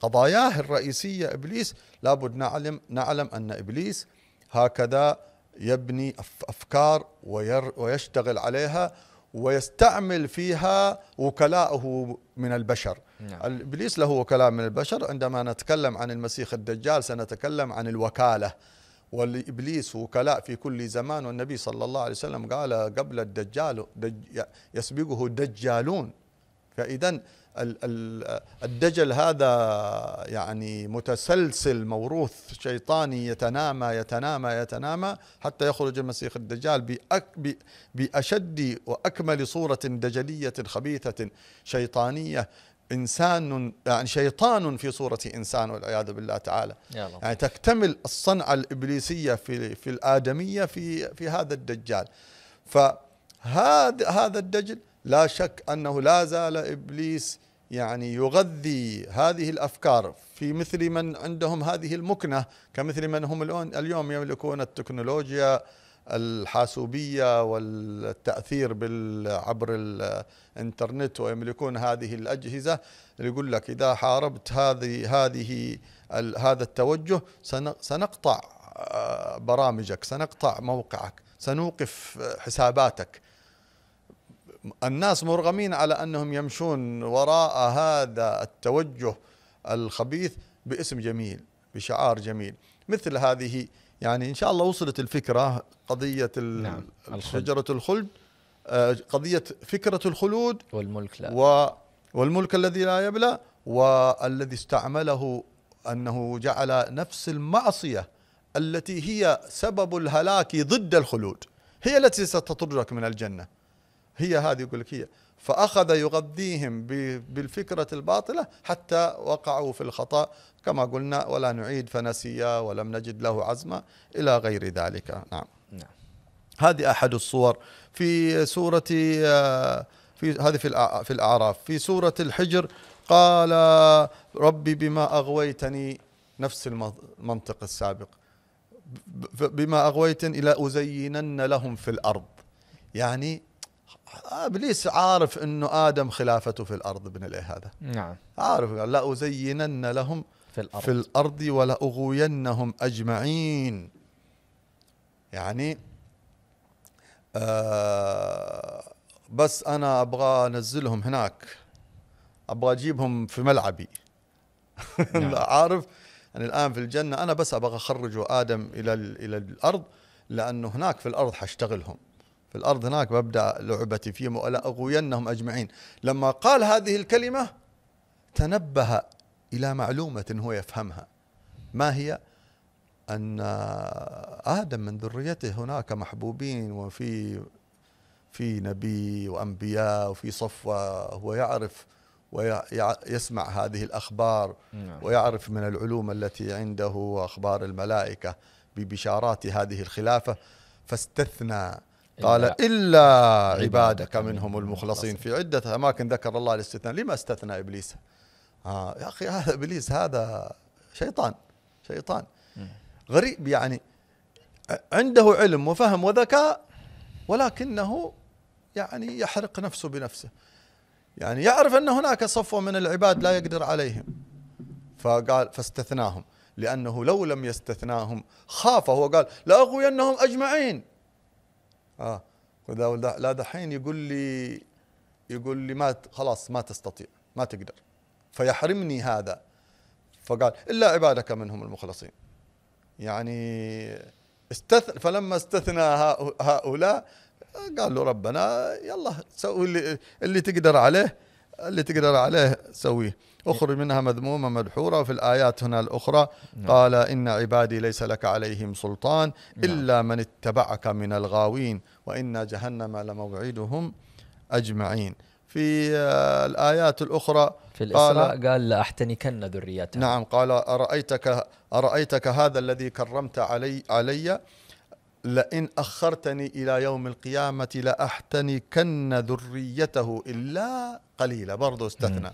قضاياه الرئيسية إبليس لابد نعلم, نعلم أن إبليس هكذا يبني أفكار وير ويشتغل عليها ويستعمل فيها وكلاءه من البشر نعم. إبليس له وكلاء من البشر عندما نتكلم عن المسيح الدجال سنتكلم عن الوكالة والإبليس وكلاء في كل زمان والنبي صلى الله عليه وسلم قال قبل الدجال دج يسبقه دجالون فإذا الدجل هذا يعني متسلسل موروث شيطاني يتنامى يتنامى يتنامى حتى يخرج المسيح الدجال بأشد وأكمل صورة دجلية خبيثة شيطانية إنسان يعني شيطان في صورة إنسان والعياذ بالله تعالى يعني تكتمل الصنعة الإبليسية في, في الآدمية في, في هذا الدجال فهذا هذا الدجل لا شك انه لا زال ابليس يعني يغذي هذه الافكار في مثل من عندهم هذه المكنه كمثل من هم اليوم يملكون التكنولوجيا الحاسوبيه والتاثير عبر الانترنت ويملكون هذه الاجهزه يقول لك اذا حاربت هذه هذه هذا التوجه سنقطع آه، برامجك سنقطع موقعك سنوقف آه، حساباتك الناس مرغمين على أنهم يمشون وراء هذا التوجه الخبيث باسم جميل بشعار جميل مثل هذه يعني إن شاء الله وصلت الفكرة قضية نعم. شجرة الخلد آه، قضية فكرة الخلود والملك لا و والملك الذي لا يبلى والذي استعمله أنه جعل نفس المعصية التي هي سبب الهلاك ضد الخلود هي التي ستطرك من الجنه هي هذه يقول لك هي فأخذ يغذيهم بالفكرة الباطلة حتى وقعوا في الخطأ كما قلنا ولا نعيد فنسي ولم نجد له عزما إلى غير ذلك نعم, نعم. هذه أحد الصور في سورة آه، في هذه في في الأعراف في سورة الحجر قال ربي بما أغويتني نفس المنطق السابق بما أغويتني إلى أزينن لهم في الأرض يعني ابليس عارف انه ادم خلافته في الارض ابن الايه هذا نعم عارف قال لا ازينن لهم في الارض في الارض ولا اغوينهم اجمعين يعني آه بس انا ابغى انزلهم هناك ابغى اجيبهم في ملعبي نعم. عارف يعني الان في الجنه انا بس ابغى اخرج ادم الى الى الارض لانه هناك في الارض حاشتغلهم في الأرض هناك ببدا لعبتي فيهم ولا أغوينهم أجمعين لما قال هذه الكلمة تنبه إلى معلومة هو يفهمها ما هي أن آدم من ذريته هناك محبوبين وفي في نبي وأنبياء وفي صفوة هو يعرف ويسمع هذه الأخبار نعم. ويعرف من العلوم التي عنده وأخبار الملائكة ببشارات هذه الخلافة فاستثنى قال إلا عبادك منهم المخلصين في عدة أماكن ذكر الله الاستثناء لما استثنى إبليس آه يا أخي هذا إبليس هذا شيطان شيطان غريب يعني عنده علم وفهم وذكاء ولكنه يعني يحرق نفسه بنفسه يعني يعرف أن هناك صفوة من العباد لا يقدر عليهم فقال فاستثناهم لأنه لو لم يستثناهم خاف هو قال لأغوينهم أجمعين اه وده لا دحين يقول لي يقول لي ما خلاص ما تستطيع ما تقدر فيحرمني هذا فقال الا عبادك منهم المخلصين يعني استثن فلما استثنى هؤلاء قال له ربنا يلا سوي اللي, اللي تقدر عليه اللي تقدر عليه سويه اخرج منها مذمومه مدحوره في الايات هنا الاخرى نعم. قال ان عبادي ليس لك عليهم سلطان نعم. الا من اتبعك من الغاوين وان جهنم لموعدهم اجمعين في آه، الآيات الأخرى في الإسراء قال, قال لأحتنكن ذريتها نعم قال أرأيتك, أرأيتك هذا الذي كرمت علي, علي لئن أخرتني إلى يوم القيامة لأحتنكن ذريته إلا قليله برضه استثنى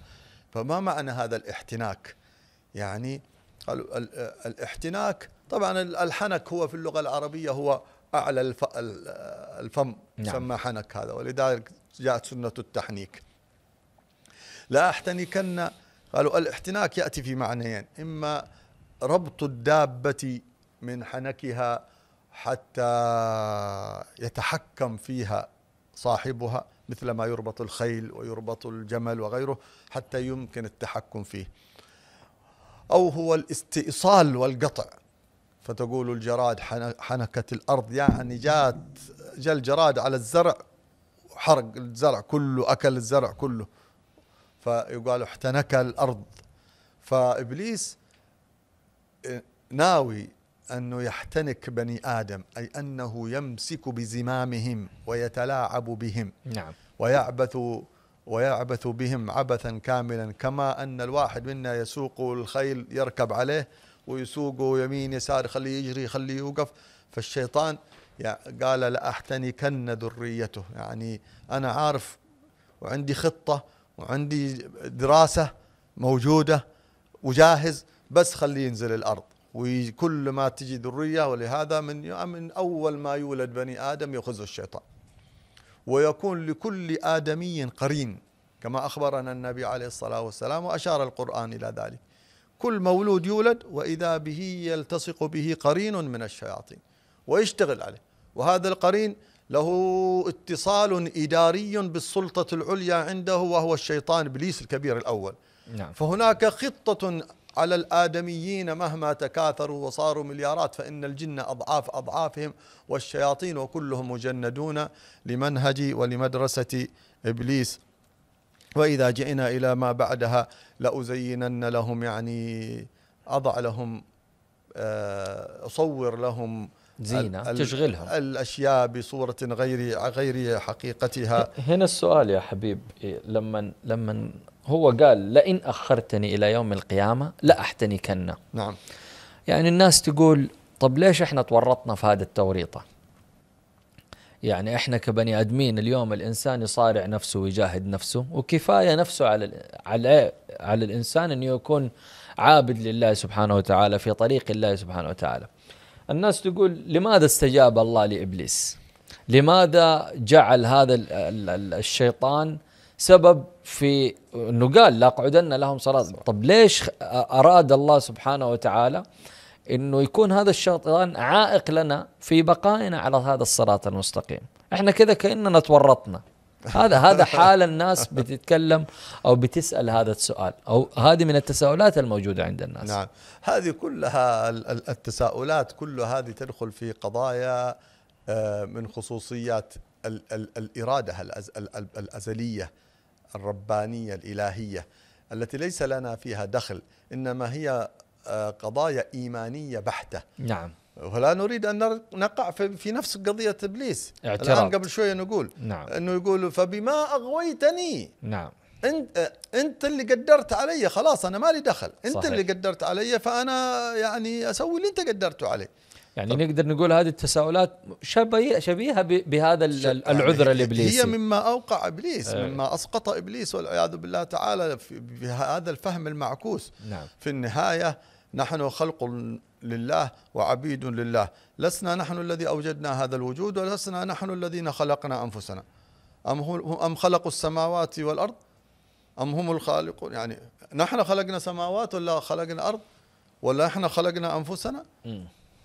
فما معنى هذا الاحتناك يعني قالوا الاحتناك طبعا الحنك هو في اللغه العربيه هو اعلى الف الفم نعم. سمى حنك هذا ولذلك جاءت سنه التحنيك لا احتنكن قالوا الاحتناك ياتي في معنيين اما ربط الدابه من حنكها حتى يتحكم فيها صاحبها مثل ما يربط الخيل ويربط الجمل وغيره حتى يمكن التحكم فيه أو هو الاستئصال والقطع فتقول الجراد حنكت الأرض يعني جات جاء الجراد على الزرع حرق الزرع كله أكل الزرع كله فيقال احتنك الأرض فإبليس آه، ناوي أنه يحتنك بني آدم أي أنه يمسك بزمامهم ويتلاعب بهم نعم ويعبث ويعبث بهم عبثا كاملا كما أن الواحد منا يسوق الخيل يركب عليه ويسوقه يمين يسار خليه يجري خليه يوقف فالشيطان قال لأحتنكن ذريته يعني أنا عارف وعندي خطة وعندي دراسة موجودة وجاهز بس خليه ينزل الأرض وكل ما تجي ذريه ولهذا من من اول ما يولد بني ادم يخزه الشيطان ويكون لكل ادمي قرين كما اخبرنا النبي عليه الصلاه والسلام واشار القران الى ذلك كل مولود يولد واذا به يلتصق به قرين من الشياطين ويشتغل عليه وهذا القرين له اتصال اداري بالسلطه العليا عنده وهو الشيطان ابليس الكبير الاول نعم. فهناك خطه على الآدميين مهما تكاثروا وصاروا مليارات فإن الجن أضعاف أضعافهم والشياطين وكلهم مجندون لمنهج ولمدرسة إبليس وإذا جئنا إلى ما بعدها لأزينن لهم يعني أضع لهم آه، أصور لهم زينة تشغلهم الأشياء بصورة غير غير حقيقتها هنا السؤال يا حبيب إيه، لما لما هو قال لئن أخرتني إلى يوم القيامة لأحتنكن نعم يعني الناس تقول طب ليش احنا تورطنا في هذه التوريطة يعني احنا كبني ادمين اليوم الانسان يصارع نفسه ويجاهد نفسه وكفايه نفسه على على على الانسان انه يكون عابد لله سبحانه وتعالى في طريق الله سبحانه وتعالى. الناس تقول لماذا استجاب الله لابليس؟ لماذا جعل هذا الشيطان سبب في انه قال لاقعدن لهم صراط طب ليش اراد الله سبحانه وتعالى انه يكون هذا الشيطان عائق لنا في بقائنا على هذا الصراط المستقيم احنا كذا كاننا تورطنا هذا هذا حال الناس بتتكلم او بتسال هذا السؤال او هذه من التساؤلات الموجوده عند الناس نعم هذه كلها التساؤلات كلها هذه تدخل في قضايا آه، من خصوصيات ال ال الإرادة الأز ال الأزلية الربانية الإلهية التي ليس لنا فيها دخل إنما هي آه، قضايا إيمانية بحتة نعم ولا نريد ان نقع في نفس قضيه ابليس اعتراض. الان قبل شويه نقول نعم. انه يقول فبما اغويتني نعم انت انت اللي قدرت علي خلاص انا مالي دخل انت صحيح. اللي قدرت علي فانا يعني اسوي اللي انت قدرته عليه يعني طب. نقدر نقول هذه التساؤلات شبيه شبيهه بهذا العذر يعني الابليسي هي مما اوقع ابليس أي. آه. مما اسقط ابليس والعياذ بالله تعالى في هذا الفهم المعكوس نعم. في النهايه نحن خلق لله وعبيد لله لسنا نحن الذي اوجدنا هذا الوجود ولسنا نحن الذين خلقنا انفسنا ام هم خلقوا السماوات والارض ام هم الخالقون يعني نحن خلقنا سماوات ولا خلقنا ارض ولا احنا خلقنا انفسنا م.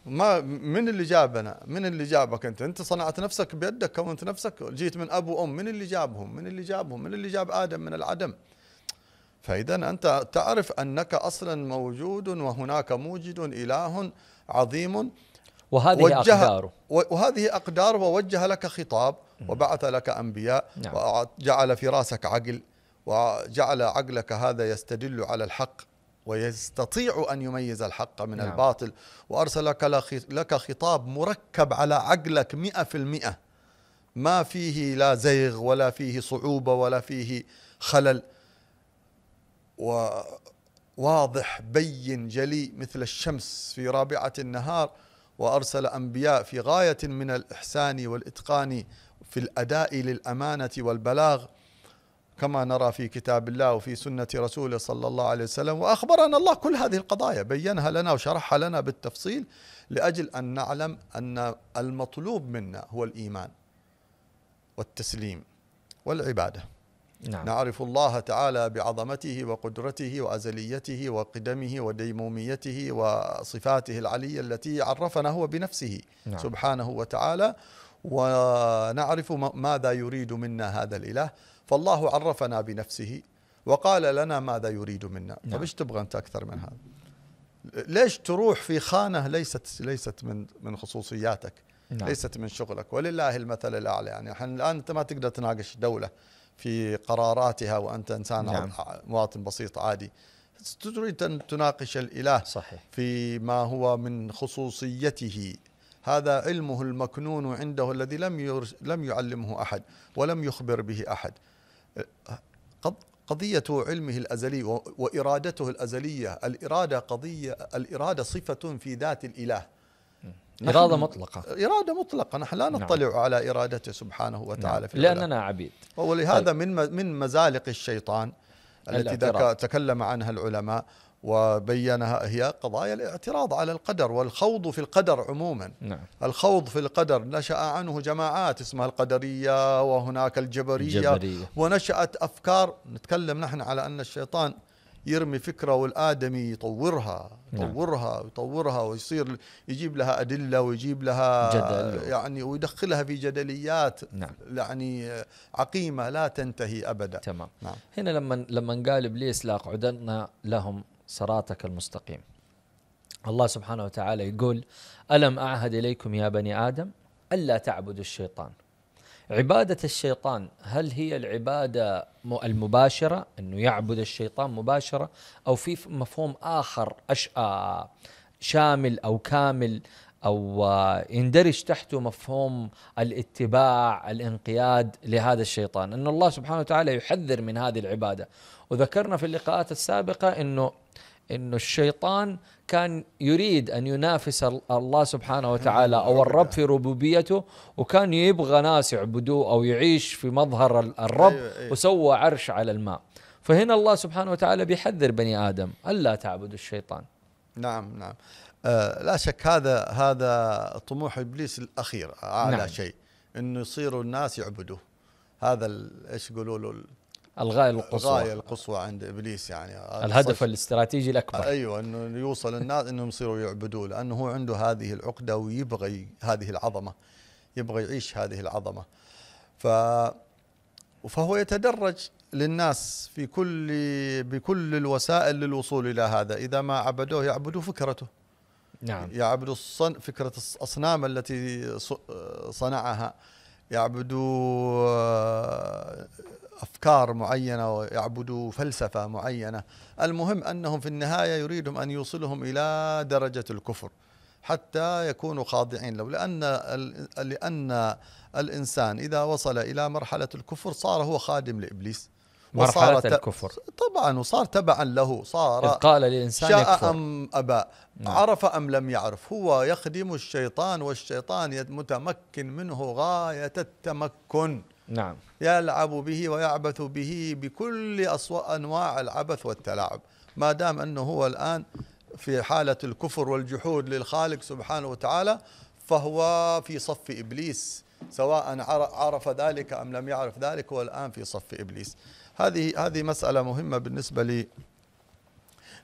ما من اللي جابنا؟ من اللي جابك انت؟ انت صنعت نفسك بيدك كونت نفسك جيت من اب وام، من اللي جابهم؟ من اللي جابهم؟ من اللي جاب ادم من العدم؟ فاذا انت تعرف انك اصلا موجود وهناك موجد اله عظيم وهذه اقداره وهذه اقدار ووجه لك خطاب وبعث لك انبياء نعم. وجعل في راسك عقل وجعل عقلك هذا يستدل على الحق ويستطيع أن يميز الحق من نعم. الباطل وأرسل لك خطاب مركب على عقلك مئة في المئة ما فيه لا زيغ ولا فيه صعوبة ولا فيه خلل وواضح بين جلي مثل الشمس في رابعة النهار وأرسل أنبياء في غاية من الإحسان والإتقان في الأداء للأمانة والبلاغ كما نرى في كتاب الله وفي سنة رسوله صلى الله عليه وسلم وأخبرنا الله كل هذه القضايا بينها لنا وشرحها لنا بالتفصيل لأجل أن نعلم أن المطلوب منا هو الإيمان والتسليم والعبادة نعم. نعرف الله تعالى بعظمته وقدرته وأزليته وقدمه وديموميته وصفاته العلية التي عرفنا هو بنفسه نعم. سبحانه وتعالى ونعرف ماذا يريد منا هذا الإله فالله عرفنا بنفسه وقال لنا ماذا يريد منا نعم. طب ايش تبغى انت اكثر من هذا ليش تروح في خانه ليست ليست من من خصوصياتك نعم. ليست من شغلك ولله المثل الاعلى يعني احنا الان انت ما تقدر تناقش دوله في قراراتها وانت انسان نعم. مواطن بسيط عادي تريد ان تناقش الاله صحيح في ما هو من خصوصيته هذا علمه المكنون عنده الذي لم لم يعلمه احد ولم يخبر به احد قضية علمه الأزلي وإرادته الأزلية الإرادة قضية الإرادة صفة في ذات الإله إرادة مطلقة إرادة مطلقة نحن لا نعم. نطلع نعم. على إرادته سبحانه وتعالى نعم. في لأننا عبيد ولهذا طيب. من من مزالق الشيطان التي تكلم عنها العلماء وبينها هي قضايا الاعتراض على القدر والخوض في القدر عموما نعم. الخوض في القدر نشأ عنه جماعات اسمها القدرية وهناك الجبرية, الجبرية. ونشأت أفكار نتكلم نحن على أن الشيطان يرمي فكرة والآدمي يطورها نعم. يطورها نعم. يطورها ويصير يجيب لها أدلة ويجيب لها جدل. يعني ويدخلها في جدليات نعم. يعني عقيمة لا تنتهي أبدا تمام نعم. هنا لما لما قال إبليس لأقعدن لهم صراطك المستقيم الله سبحانه وتعالى يقول ألم أعهد إليكم يا بني آدم ألا تعبدوا الشيطان عبادة الشيطان هل هي العبادة المباشرة أنه يعبد الشيطان مباشرة أو في مفهوم آخر أش... آه، شامل أو كامل او يندرج تحته مفهوم الاتباع الانقياد لهذا الشيطان ان الله سبحانه وتعالى يحذر من هذه العباده وذكرنا في اللقاءات السابقه انه انه الشيطان كان يريد ان ينافس الله سبحانه وتعالى او الرب في ربوبيته وكان يبغى ناس يعبدوه او يعيش في مظهر الرب أيوة، أيوة. وسوى عرش على الماء فهنا الله سبحانه وتعالى بيحذر بني ادم الا تعبدوا الشيطان نعم نعم آه، لا شك هذا هذا طموح ابليس الاخير اعلى نعم. شيء انه يصيروا الناس يعبدوه هذا ايش يقولوا له الغايه القصوى الغايه القصوى عند ابليس يعني الهدف الاستراتيجي الاكبر ايوه انه يوصل الناس انهم يصيروا يعبدوه لانه هو عنده هذه العقده ويبغى هذه العظمه يبغى يعيش هذه العظمه ف فهو يتدرج للناس في كل بكل الوسائل للوصول الى هذا اذا ما عبدوه يعبدوا فكرته نعم يعبد الصن فكرة الأصنام التي صنعها يعبدوا آه، أفكار معينة ويعبدوا فلسفة معينة المهم أنهم في النهاية يريدهم أن يوصلهم إلى درجة الكفر حتى يكونوا خاضعين له لأن, لأن الإنسان إذا وصل إلى مرحلة الكفر صار هو خادم لإبليس مرحلة الكفر طبعا وصار تبعا له صار إذ قال للإنسان شاء يكفر. أم أبى نعم. عرف أم لم يعرف هو يخدم الشيطان والشيطان متمكن منه غاية التمكن نعم يلعب به ويعبث به بكل أسوأ أنواع العبث والتلاعب ما دام أنه هو الآن في حالة الكفر والجحود للخالق سبحانه وتعالى فهو في صف إبليس سواء عرف ذلك أم لم يعرف ذلك هو الآن في صف إبليس هذه هذه مسألة مهمة بالنسبة لي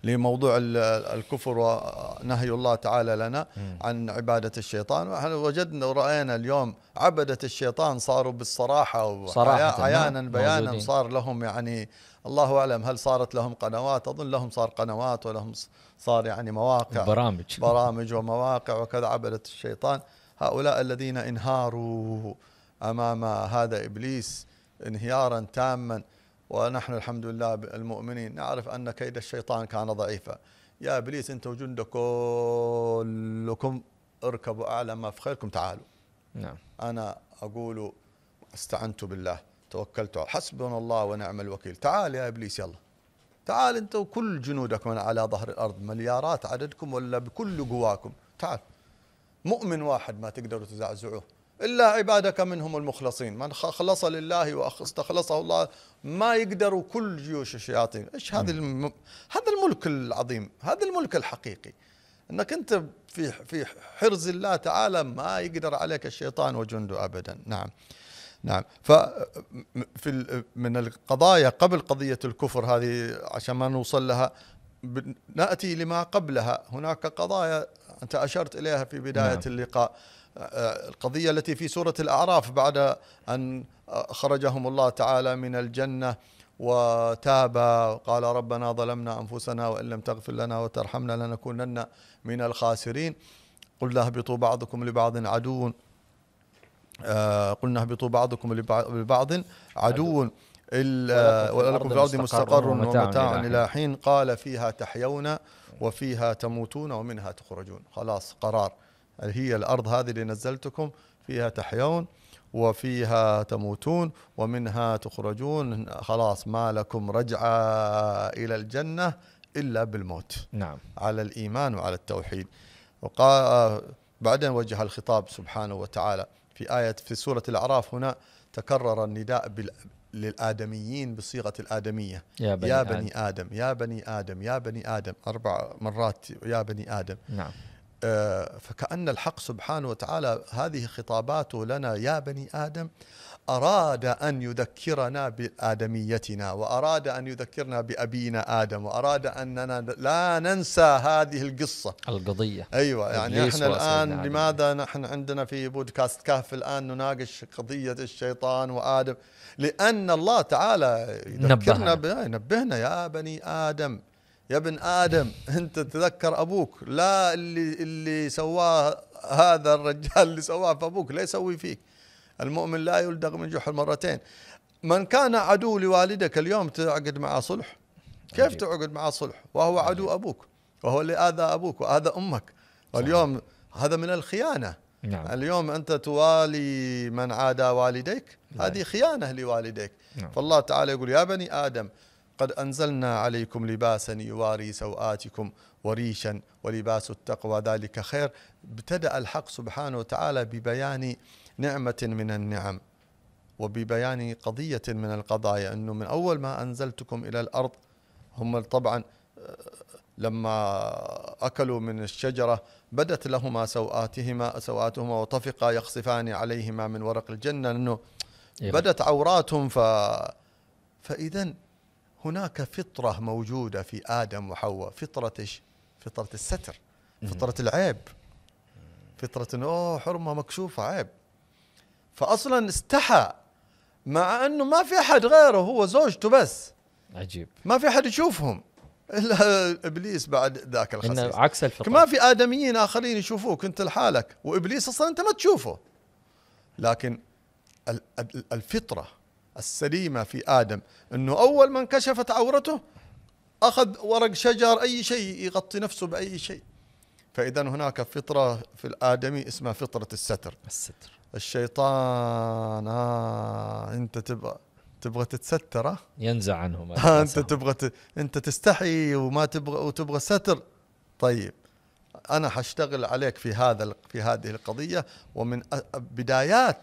لموضوع الكفر ونهي الله تعالى لنا عن عبادة الشيطان ونحن وجدنا ورأينا اليوم عبدة الشيطان صاروا بالصراحة وعيانا نعم، بيانا صار لهم يعني الله أعلم هل صارت لهم قنوات أظن لهم صار قنوات ولهم صار يعني مواقع برامج برامج ومواقع وكذا عبدة الشيطان هؤلاء الذين انهاروا أمام هذا إبليس انهيارا تاما ونحن الحمد لله المؤمنين نعرف أن كيد الشيطان كان ضعيفا يا إبليس أنت وجندك كلكم اركبوا أعلى ما في خيركم تعالوا نعم. أنا أقول استعنت بالله توكلت حسبنا الله ونعم الوكيل تعال يا إبليس يلا تعال أنت وكل جنودكم على ظهر الأرض مليارات عددكم ولا بكل قواكم تعال مؤمن واحد ما تقدروا تزعزعوه إلا عبادك منهم المخلصين من خلص لله واستخلصه الله ما يقدروا كل جيوش الشياطين إيش هذا هذا الملك العظيم هذا الملك الحقيقي أنك أنت في في حرز الله تعالى ما يقدر عليك الشيطان وجنده أبدا نعم نعم في من القضايا قبل قضية الكفر هذه عشان ما نوصل لها نأتي لما قبلها هناك قضايا أنت أشرت إليها في بداية نعم. اللقاء القضية التي في سورة الأعراف بعد أن خرجهم الله تعالى من الجنة وتاب قال ربنا ظلمنا أنفسنا وإن لم تغفر لنا وترحمنا لنكونن من الخاسرين قل اهبطوا بعضكم لبعض عدو قلنا اهبطوا بعضكم لبعض عدو آه، إلا ولكم في الأرض مستقر ومتاع إلى حين قال فيها تحيون وفيها تموتون ومنها تخرجون خلاص قرار هي الأرض هذه اللي نزلتكم فيها تحيون وفيها تموتون ومنها تخرجون خلاص ما لكم رجعة إلى الجنة إلا بالموت نعم على الإيمان وعلى التوحيد وقال بعدين وجه الخطاب سبحانه وتعالى في آية في سورة الأعراف هنا تكرر النداء للآدميين بصيغة الآدمية يا بني, يا بني آدم. آدم يا بني آدم يا بني آدم أربع مرات يا بني آدم نعم آه، فكأن الحق سبحانه وتعالى هذه خطاباته لنا يا بني آدم أراد أن يذكرنا بآدميتنا وأراد أن يذكرنا بأبينا آدم وأراد أننا لا ننسى هذه القصة القضية أيوة يعني إحنا الآن لماذا نحن عندنا في بودكاست كهف الآن نناقش قضية الشيطان وآدم لأن الله تعالى يذكرنا نبهنا, نبهنا يا بني آدم يا ابن ادم انت تذكر ابوك لا اللي اللي سواه هذا الرجال اللي سواه في ابوك لا يسوي فيك المؤمن لا يلدغ من جحر مرتين من كان عدو لوالدك اليوم تعقد معه صلح كيف تعقد معه صلح وهو عدو ابوك وهو اللي اذى ابوك واذى امك واليوم هذا من الخيانه نعم. اليوم انت توالي من عادى والديك نعم. هذه خيانه لوالديك نعم. فالله تعالى يقول يا بني ادم قد أنزلنا عليكم لباسا يواري سوآتكم وريشا ولباس التقوى ذلك خير ابتدأ الحق سبحانه وتعالى ببيان نعمة من النعم وببيان قضية من القضايا أنه من أول ما أنزلتكم إلى الأرض هم طبعا لما أكلوا من الشجرة بدت لهما سوآتهما سوآتهما وطفقا يخصفان عليهما من ورق الجنة أنه إيه. بدت عوراتهم ف فإذا هناك فطرة موجودة في آدم وحواء فطرة إيش؟ فطرة الستر فطرة العيب فطرة أنه أوه حرمة مكشوفة عيب فأصلا استحى مع أنه ما في أحد غيره هو زوجته بس عجيب ما في أحد يشوفهم الا ابليس بعد ذاك الخسيس عكس الفطره ما في ادميين اخرين يشوفوك انت لحالك وابليس اصلا انت ما تشوفه لكن الفطره السليمة في آدم أنه أول ما انكشفت عورته أخذ ورق شجر أي شيء يغطي نفسه بأي شيء فإذا هناك فطرة في الآدمي اسمها فطرة الستر الستر الشيطان آه أنت تبغى تبغى تتستر آه؟ ينزع عنهم آه أنت تبغى ت... أنت تستحي وما تبغى وتبغى ستر طيب أنا حاشتغل عليك في هذا في هذه القضية ومن بدايات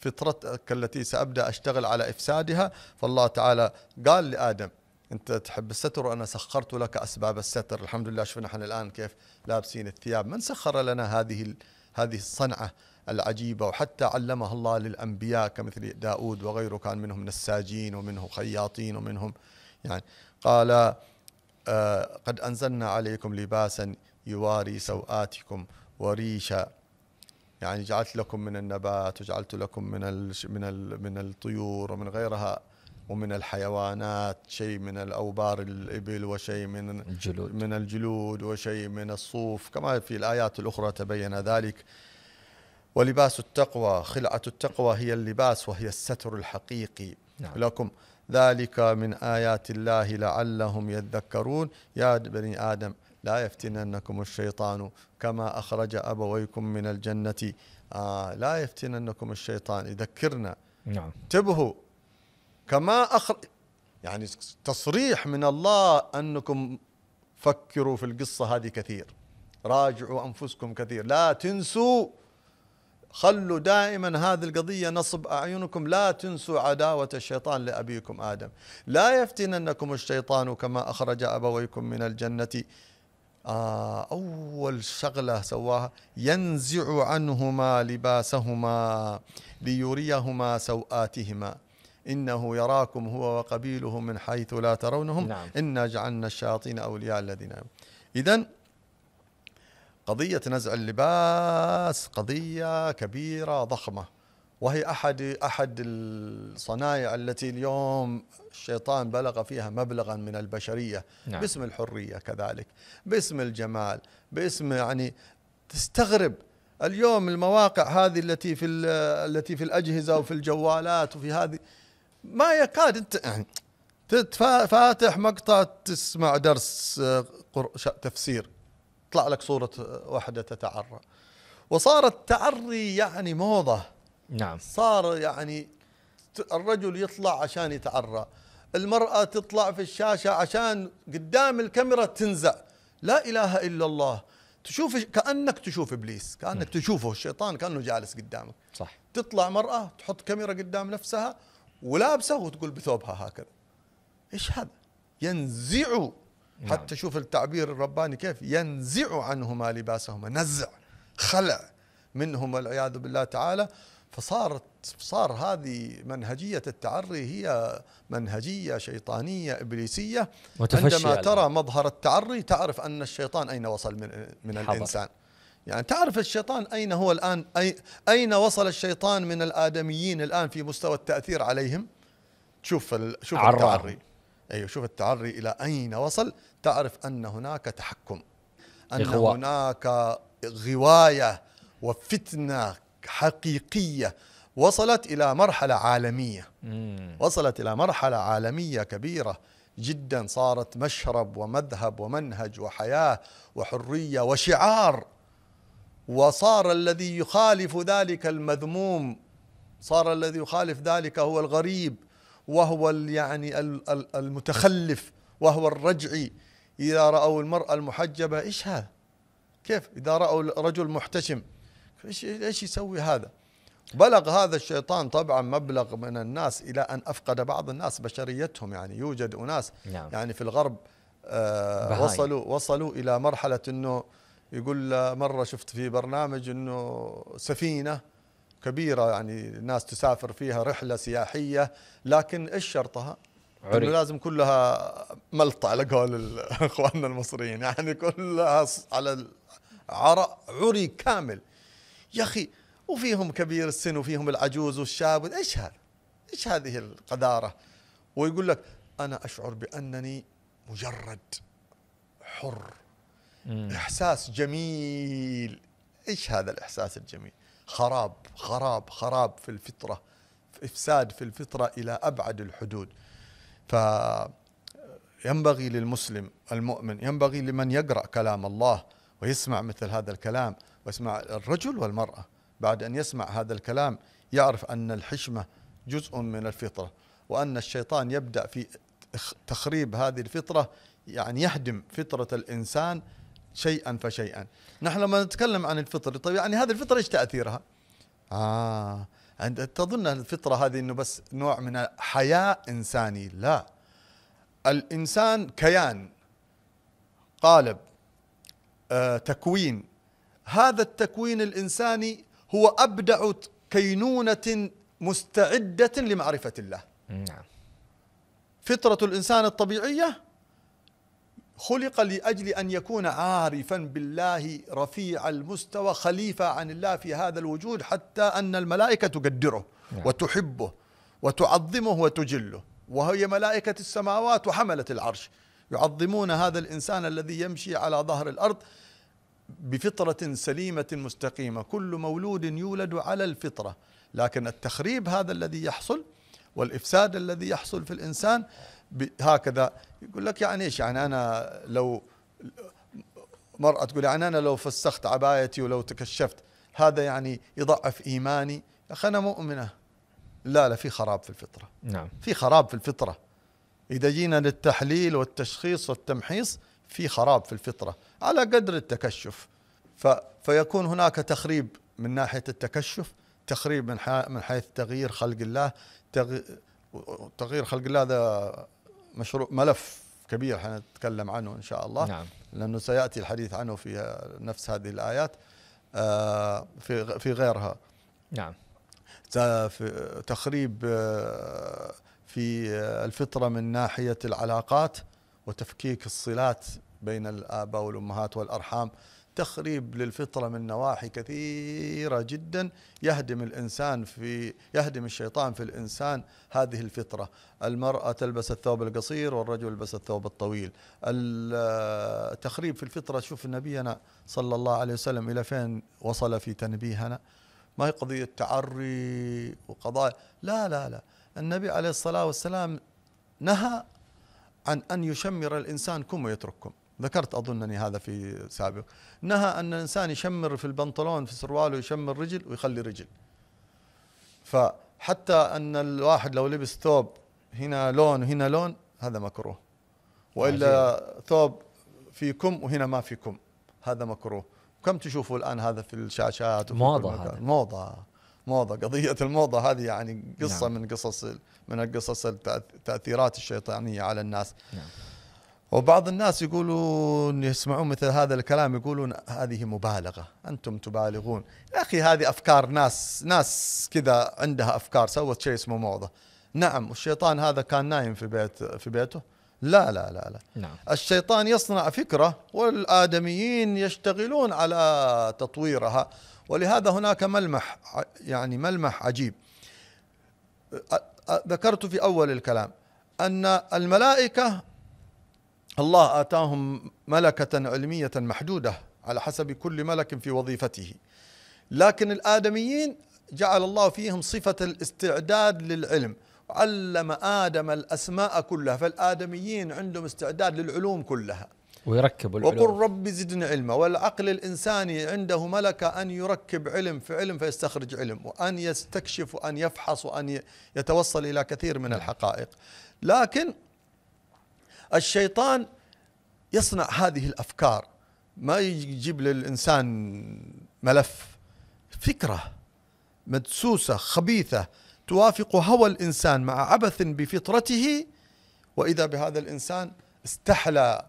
فطرتك التي سأبدأ أشتغل على إفسادها فالله تعالى قال لآدم أنت تحب الستر وأنا سخرت لك أسباب الستر الحمد لله شفنا نحن الآن كيف لابسين الثياب من سخر لنا هذه هذه الصنعة العجيبة وحتى علمها الله للأنبياء كمثل داود وغيره كان منهم نساجين ومنهم خياطين ومنهم يعني قال آه قد أنزلنا عليكم لباسا يواري سوآتكم وريشا يعني جعلت لكم من النبات وجعلت لكم من من من الطيور ومن غيرها ومن الحيوانات شيء من الاوبار الابل وشيء من الجلود من الجلود وشيء من الصوف كما في الايات الاخرى تبين ذلك ولباس التقوى خلعه التقوى هي اللباس وهي الستر الحقيقي نعم. لكم ذلك من ايات الله لعلهم يذكرون يا بني ادم لا يفتننكم الشيطان كما أخرج أبويكم من الجنة آه لا يفتننكم الشيطان يذكرنا نعم انتبهوا كما أخرج يعني تصريح من الله أنكم فكروا في القصة هذه كثير راجعوا أنفسكم كثير لا تنسوا خلوا دائما هذه القضية نصب أعينكم لا تنسوا عداوة الشيطان لأبيكم آدم لا يفتننكم الشيطان كما أخرج أبويكم من الجنة آه، أول شغلة سواها ينزع عنهما لباسهما ليريهما سوآتهما إنه يراكم هو وقبيله من حيث لا ترونهم نعم. إنا جعلنا الشياطين أولياء الذين إذا قضية نزع اللباس قضية كبيرة ضخمة وهي أحد أحد الصنايع التي اليوم الشيطان بلغ فيها مبلغا من البشرية نعم. باسم الحرية كذلك باسم الجمال باسم يعني تستغرب اليوم المواقع هذه التي في التي في الأجهزة وفي الجوالات وفي هذه ما يكاد أنت يعني فاتح مقطع تسمع درس تفسير تطلع لك صورة واحدة تتعرى وصار التعري يعني موضة نعم صار يعني الرجل يطلع عشان يتعرى المرأة تطلع في الشاشة عشان قدام الكاميرا تنزع لا إله إلا الله تشوف كأنك تشوف إبليس كأنك نعم. تشوفه الشيطان كأنه جالس قدامك صح تطلع مرأة تحط كاميرا قدام نفسها ولابسة وتقول بثوبها هكذا إيش هذا ينزع نعم. حتى شوف التعبير الرباني كيف ينزع عنهما لباسهما نزع خلع منهما والعياذ بالله تعالى فصارت صار هذه منهجية التعري هي منهجية شيطانية إبليسية عندما ترى مظهر التعري تعرف أن الشيطان أين وصل من, من الإنسان يعني تعرف الشيطان أين هو الآن أي أين وصل الشيطان من الآدميين الآن في مستوى التأثير عليهم شوف شوف التعري أيوه شوف التعري إلى أين وصل تعرف أن هناك تحكم أن هناك غواية وفتنة حقيقية وصلت إلى مرحلة عالمية وصلت إلى مرحلة عالمية كبيرة جدا صارت مشرب ومذهب ومنهج وحياة وحرية وشعار وصار الذي يخالف ذلك المذموم صار الذي يخالف ذلك هو الغريب وهو يعني المتخلف وهو الرجعي إذا رأوا المرأة المحجبة إيش هذا كيف إذا رأوا رجل محتشم ايش ايش يسوي هذا؟ بلغ هذا الشيطان طبعا مبلغ من الناس الى ان افقد بعض الناس بشريتهم يعني يوجد اناس نعم. يعني في الغرب آه وصلوا وصلوا الى مرحله انه يقول مره شفت في برنامج انه سفينه كبيره يعني الناس تسافر فيها رحله سياحيه لكن ايش شرطها؟ انه لازم كلها ملط على قول اخواننا المصريين يعني كلها على عرق عري كامل يا أخي وفيهم كبير السن وفيهم العجوز والشاب إيش هذا إيش هذه القذارة ويقول لك أنا أشعر بأنني مجرد حر مم. إحساس جميل إيش هذا الإحساس الجميل خراب خراب خراب في الفطرة إفساد في الفطرة إلى أبعد الحدود ف ينبغي للمسلم المؤمن ينبغي لمن يقرأ كلام الله ويسمع مثل هذا الكلام واسمع الرجل والمرأة بعد أن يسمع هذا الكلام يعرف أن الحشمة جزء من الفطرة وأن الشيطان يبدأ في تخريب هذه الفطرة يعني يهدم فطرة الإنسان شيئا فشيئا نحن لما نتكلم عن الفطر طيب يعني هذه الفطرة إيش تأثيرها آه عند تظن الفطرة هذه أنه بس نوع من حياء إنساني لا الإنسان كيان قالب آه تكوين هذا التكوين الإنساني هو أبدع كينونة مستعدة لمعرفة الله نعم. فطرة الإنسان الطبيعية خلق لأجل أن يكون عارفا بالله رفيع المستوى خليفة عن الله في هذا الوجود حتى أن الملائكة تقدره نعم. وتحبه وتعظمه وتجله وهي ملائكة السماوات وحملة العرش يعظمون هذا الإنسان الذي يمشي على ظهر الأرض بفطرة سليمة مستقيمة كل مولود يولد على الفطرة لكن التخريب هذا الذي يحصل والإفساد الذي يحصل في الإنسان هكذا يقول لك يعني إيش يعني أنا لو مرأة تقول يعني أنا لو فسخت عبايتي ولو تكشفت هذا يعني يضعف إيماني أخي أنا مؤمنة لا لا في خراب في الفطرة نعم في خراب في الفطرة إذا جينا للتحليل والتشخيص والتمحيص في خراب في الفطرة على قدر التكشف ف فيكون هناك تخريب من ناحيه التكشف تخريب من من حيث تغيير خلق الله تغيير خلق الله هذا مشروع ملف كبير حنتكلم عنه ان شاء الله نعم. لانه سياتي الحديث عنه في نفس هذه الايات آه، في في غيرها نعم تخريب آه، في الفطره من ناحيه العلاقات وتفكيك الصلات بين الآباء والأمهات والأرحام تخريب للفطرة من نواحي كثيرة جدا يهدم الإنسان في يهدم الشيطان في الإنسان هذه الفطرة المرأة تلبس الثوب القصير والرجل يلبس الثوب الطويل التخريب في الفطرة شوف نبينا صلى الله عليه وسلم إلى فين وصل في تنبيهنا ما هي قضية تعري وقضاء لا لا لا النبي عليه الصلاة والسلام نهى عن أن يشمر الإنسان كم ويترككم ذكرت أظنني هذا في سابق نهى أن الإنسان يشمر في البنطلون في سرواله يشمر رجل ويخلي رجل فحتى أن الواحد لو لبس ثوب هنا لون وهنا لون هذا مكروه وإلا عجيب. ثوب في كم وهنا ما في كم هذا مكروه كم تشوفوا الآن هذا في الشاشات موضة موضة موضة قضية الموضة هذه يعني قصة نعم. من قصص من القصص التأثيرات الشيطانية على الناس نعم. وبعض الناس يقولون يسمعون مثل هذا الكلام يقولون هذه مبالغة أنتم تبالغون يا أخي هذه أفكار ناس ناس كذا عندها أفكار سوت شيء اسمه موضة نعم والشيطان هذا كان نايم في بيت في بيته لا لا لا لا نعم. الشيطان يصنع فكرة والآدميين يشتغلون على تطويرها ولهذا هناك ملمح يعني ملمح عجيب ذكرت في أول الكلام أن الملائكة الله آتاهم ملكة علمية محدودة على حسب كل ملك في وظيفته لكن الآدميين جعل الله فيهم صفة الاستعداد للعلم علم آدم الأسماء كلها فالآدميين عندهم استعداد للعلوم كلها ويركب العلوم وقل رب زدني علما والعقل الإنساني عنده ملكة أن يركب علم في علم فيستخرج علم وأن يستكشف وأن يفحص وأن يتوصل إلى كثير من الحقائق لكن الشيطان يصنع هذه الافكار ما يجيب للانسان ملف فكره مدسوسه خبيثه توافق هوى الانسان مع عبث بفطرته واذا بهذا الانسان استحلى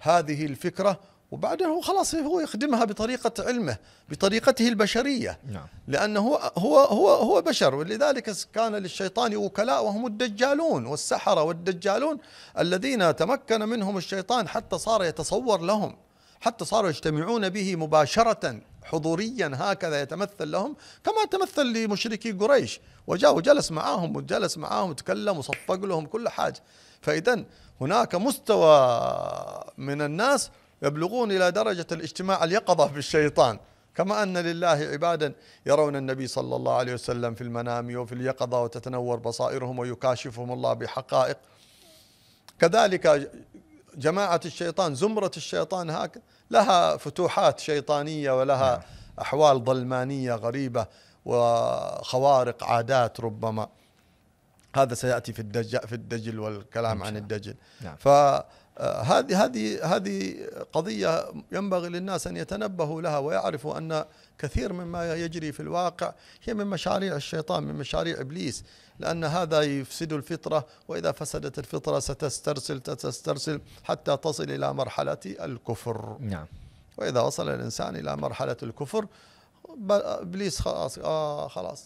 هذه الفكره وبعدين هو خلاص هو يخدمها بطريقة علمه بطريقته البشرية نعم. لأنه هو, هو, هو, بشر ولذلك كان للشيطان وكلاء وهم الدجالون والسحرة والدجالون الذين تمكن منهم الشيطان حتى صار يتصور لهم حتى صاروا يجتمعون به مباشرة حضوريا هكذا يتمثل لهم كما تمثل لمشركي قريش وجاء وجلس معاهم وجلس معاهم وتكلم وصفق لهم كل حاجة فإذا هناك مستوى من الناس يبلغون إلى درجة الاجتماع اليقظة بالشيطان كما أن لله عبادا يرون النبي صلى الله عليه وسلم في المنام وفي اليقظة وتتنور بصائرهم ويكاشفهم الله بحقائق كذلك جماعة الشيطان زمرة الشيطان هكذا لها فتوحات شيطانية ولها أحوال ظلمانية غريبة وخوارق عادات ربما هذا سيأتي في الدجل, في الدجل والكلام عن الدجل نعم. ف هذه هذه هذه قضيه ينبغي للناس ان يتنبهوا لها ويعرفوا ان كثير مما يجري في الواقع هي من مشاريع الشيطان من مشاريع ابليس لان هذا يفسد الفطره واذا فسدت الفطره ستسترسل تسترسل حتى تصل الى مرحله الكفر. نعم. واذا وصل الانسان الى مرحله الكفر ابليس خلاص آه خلاص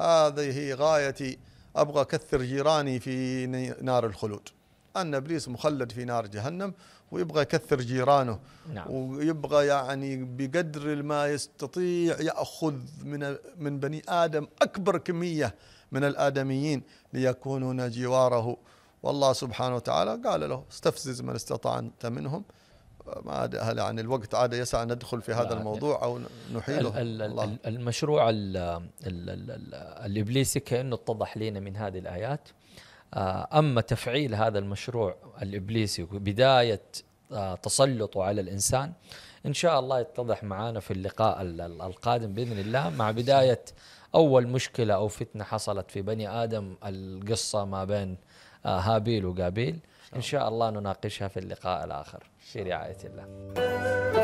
هذه غايتي ابغى اكثر جيراني في نار الخلود. أن إبليس مخلد في نار جهنم ويبغى يكثر جيرانه نعم. ويبغى يعني بقدر ما يستطيع يأخذ من, من بني آدم أكبر كمية من الآدميين ليكونون جواره والله سبحانه وتعالى قال له استفزز من استطعت منهم ما هل عن الوقت عاد يسع ندخل في هذا الموضوع او نحيله الـ الـ المشروع ال ال ال الابليسي كانه اتضح لنا من هذه الايات آه، اما تفعيل هذا المشروع الابليسي وبدايه آه، تسلطه على الانسان ان شاء الله يتضح معنا في اللقاء القادم باذن الله مع بدايه اول مشكله او فتنه حصلت في بني ادم القصه ما بين آه، هابيل وقابيل ان شاء الله نناقشها في اللقاء الاخر في رعايه الله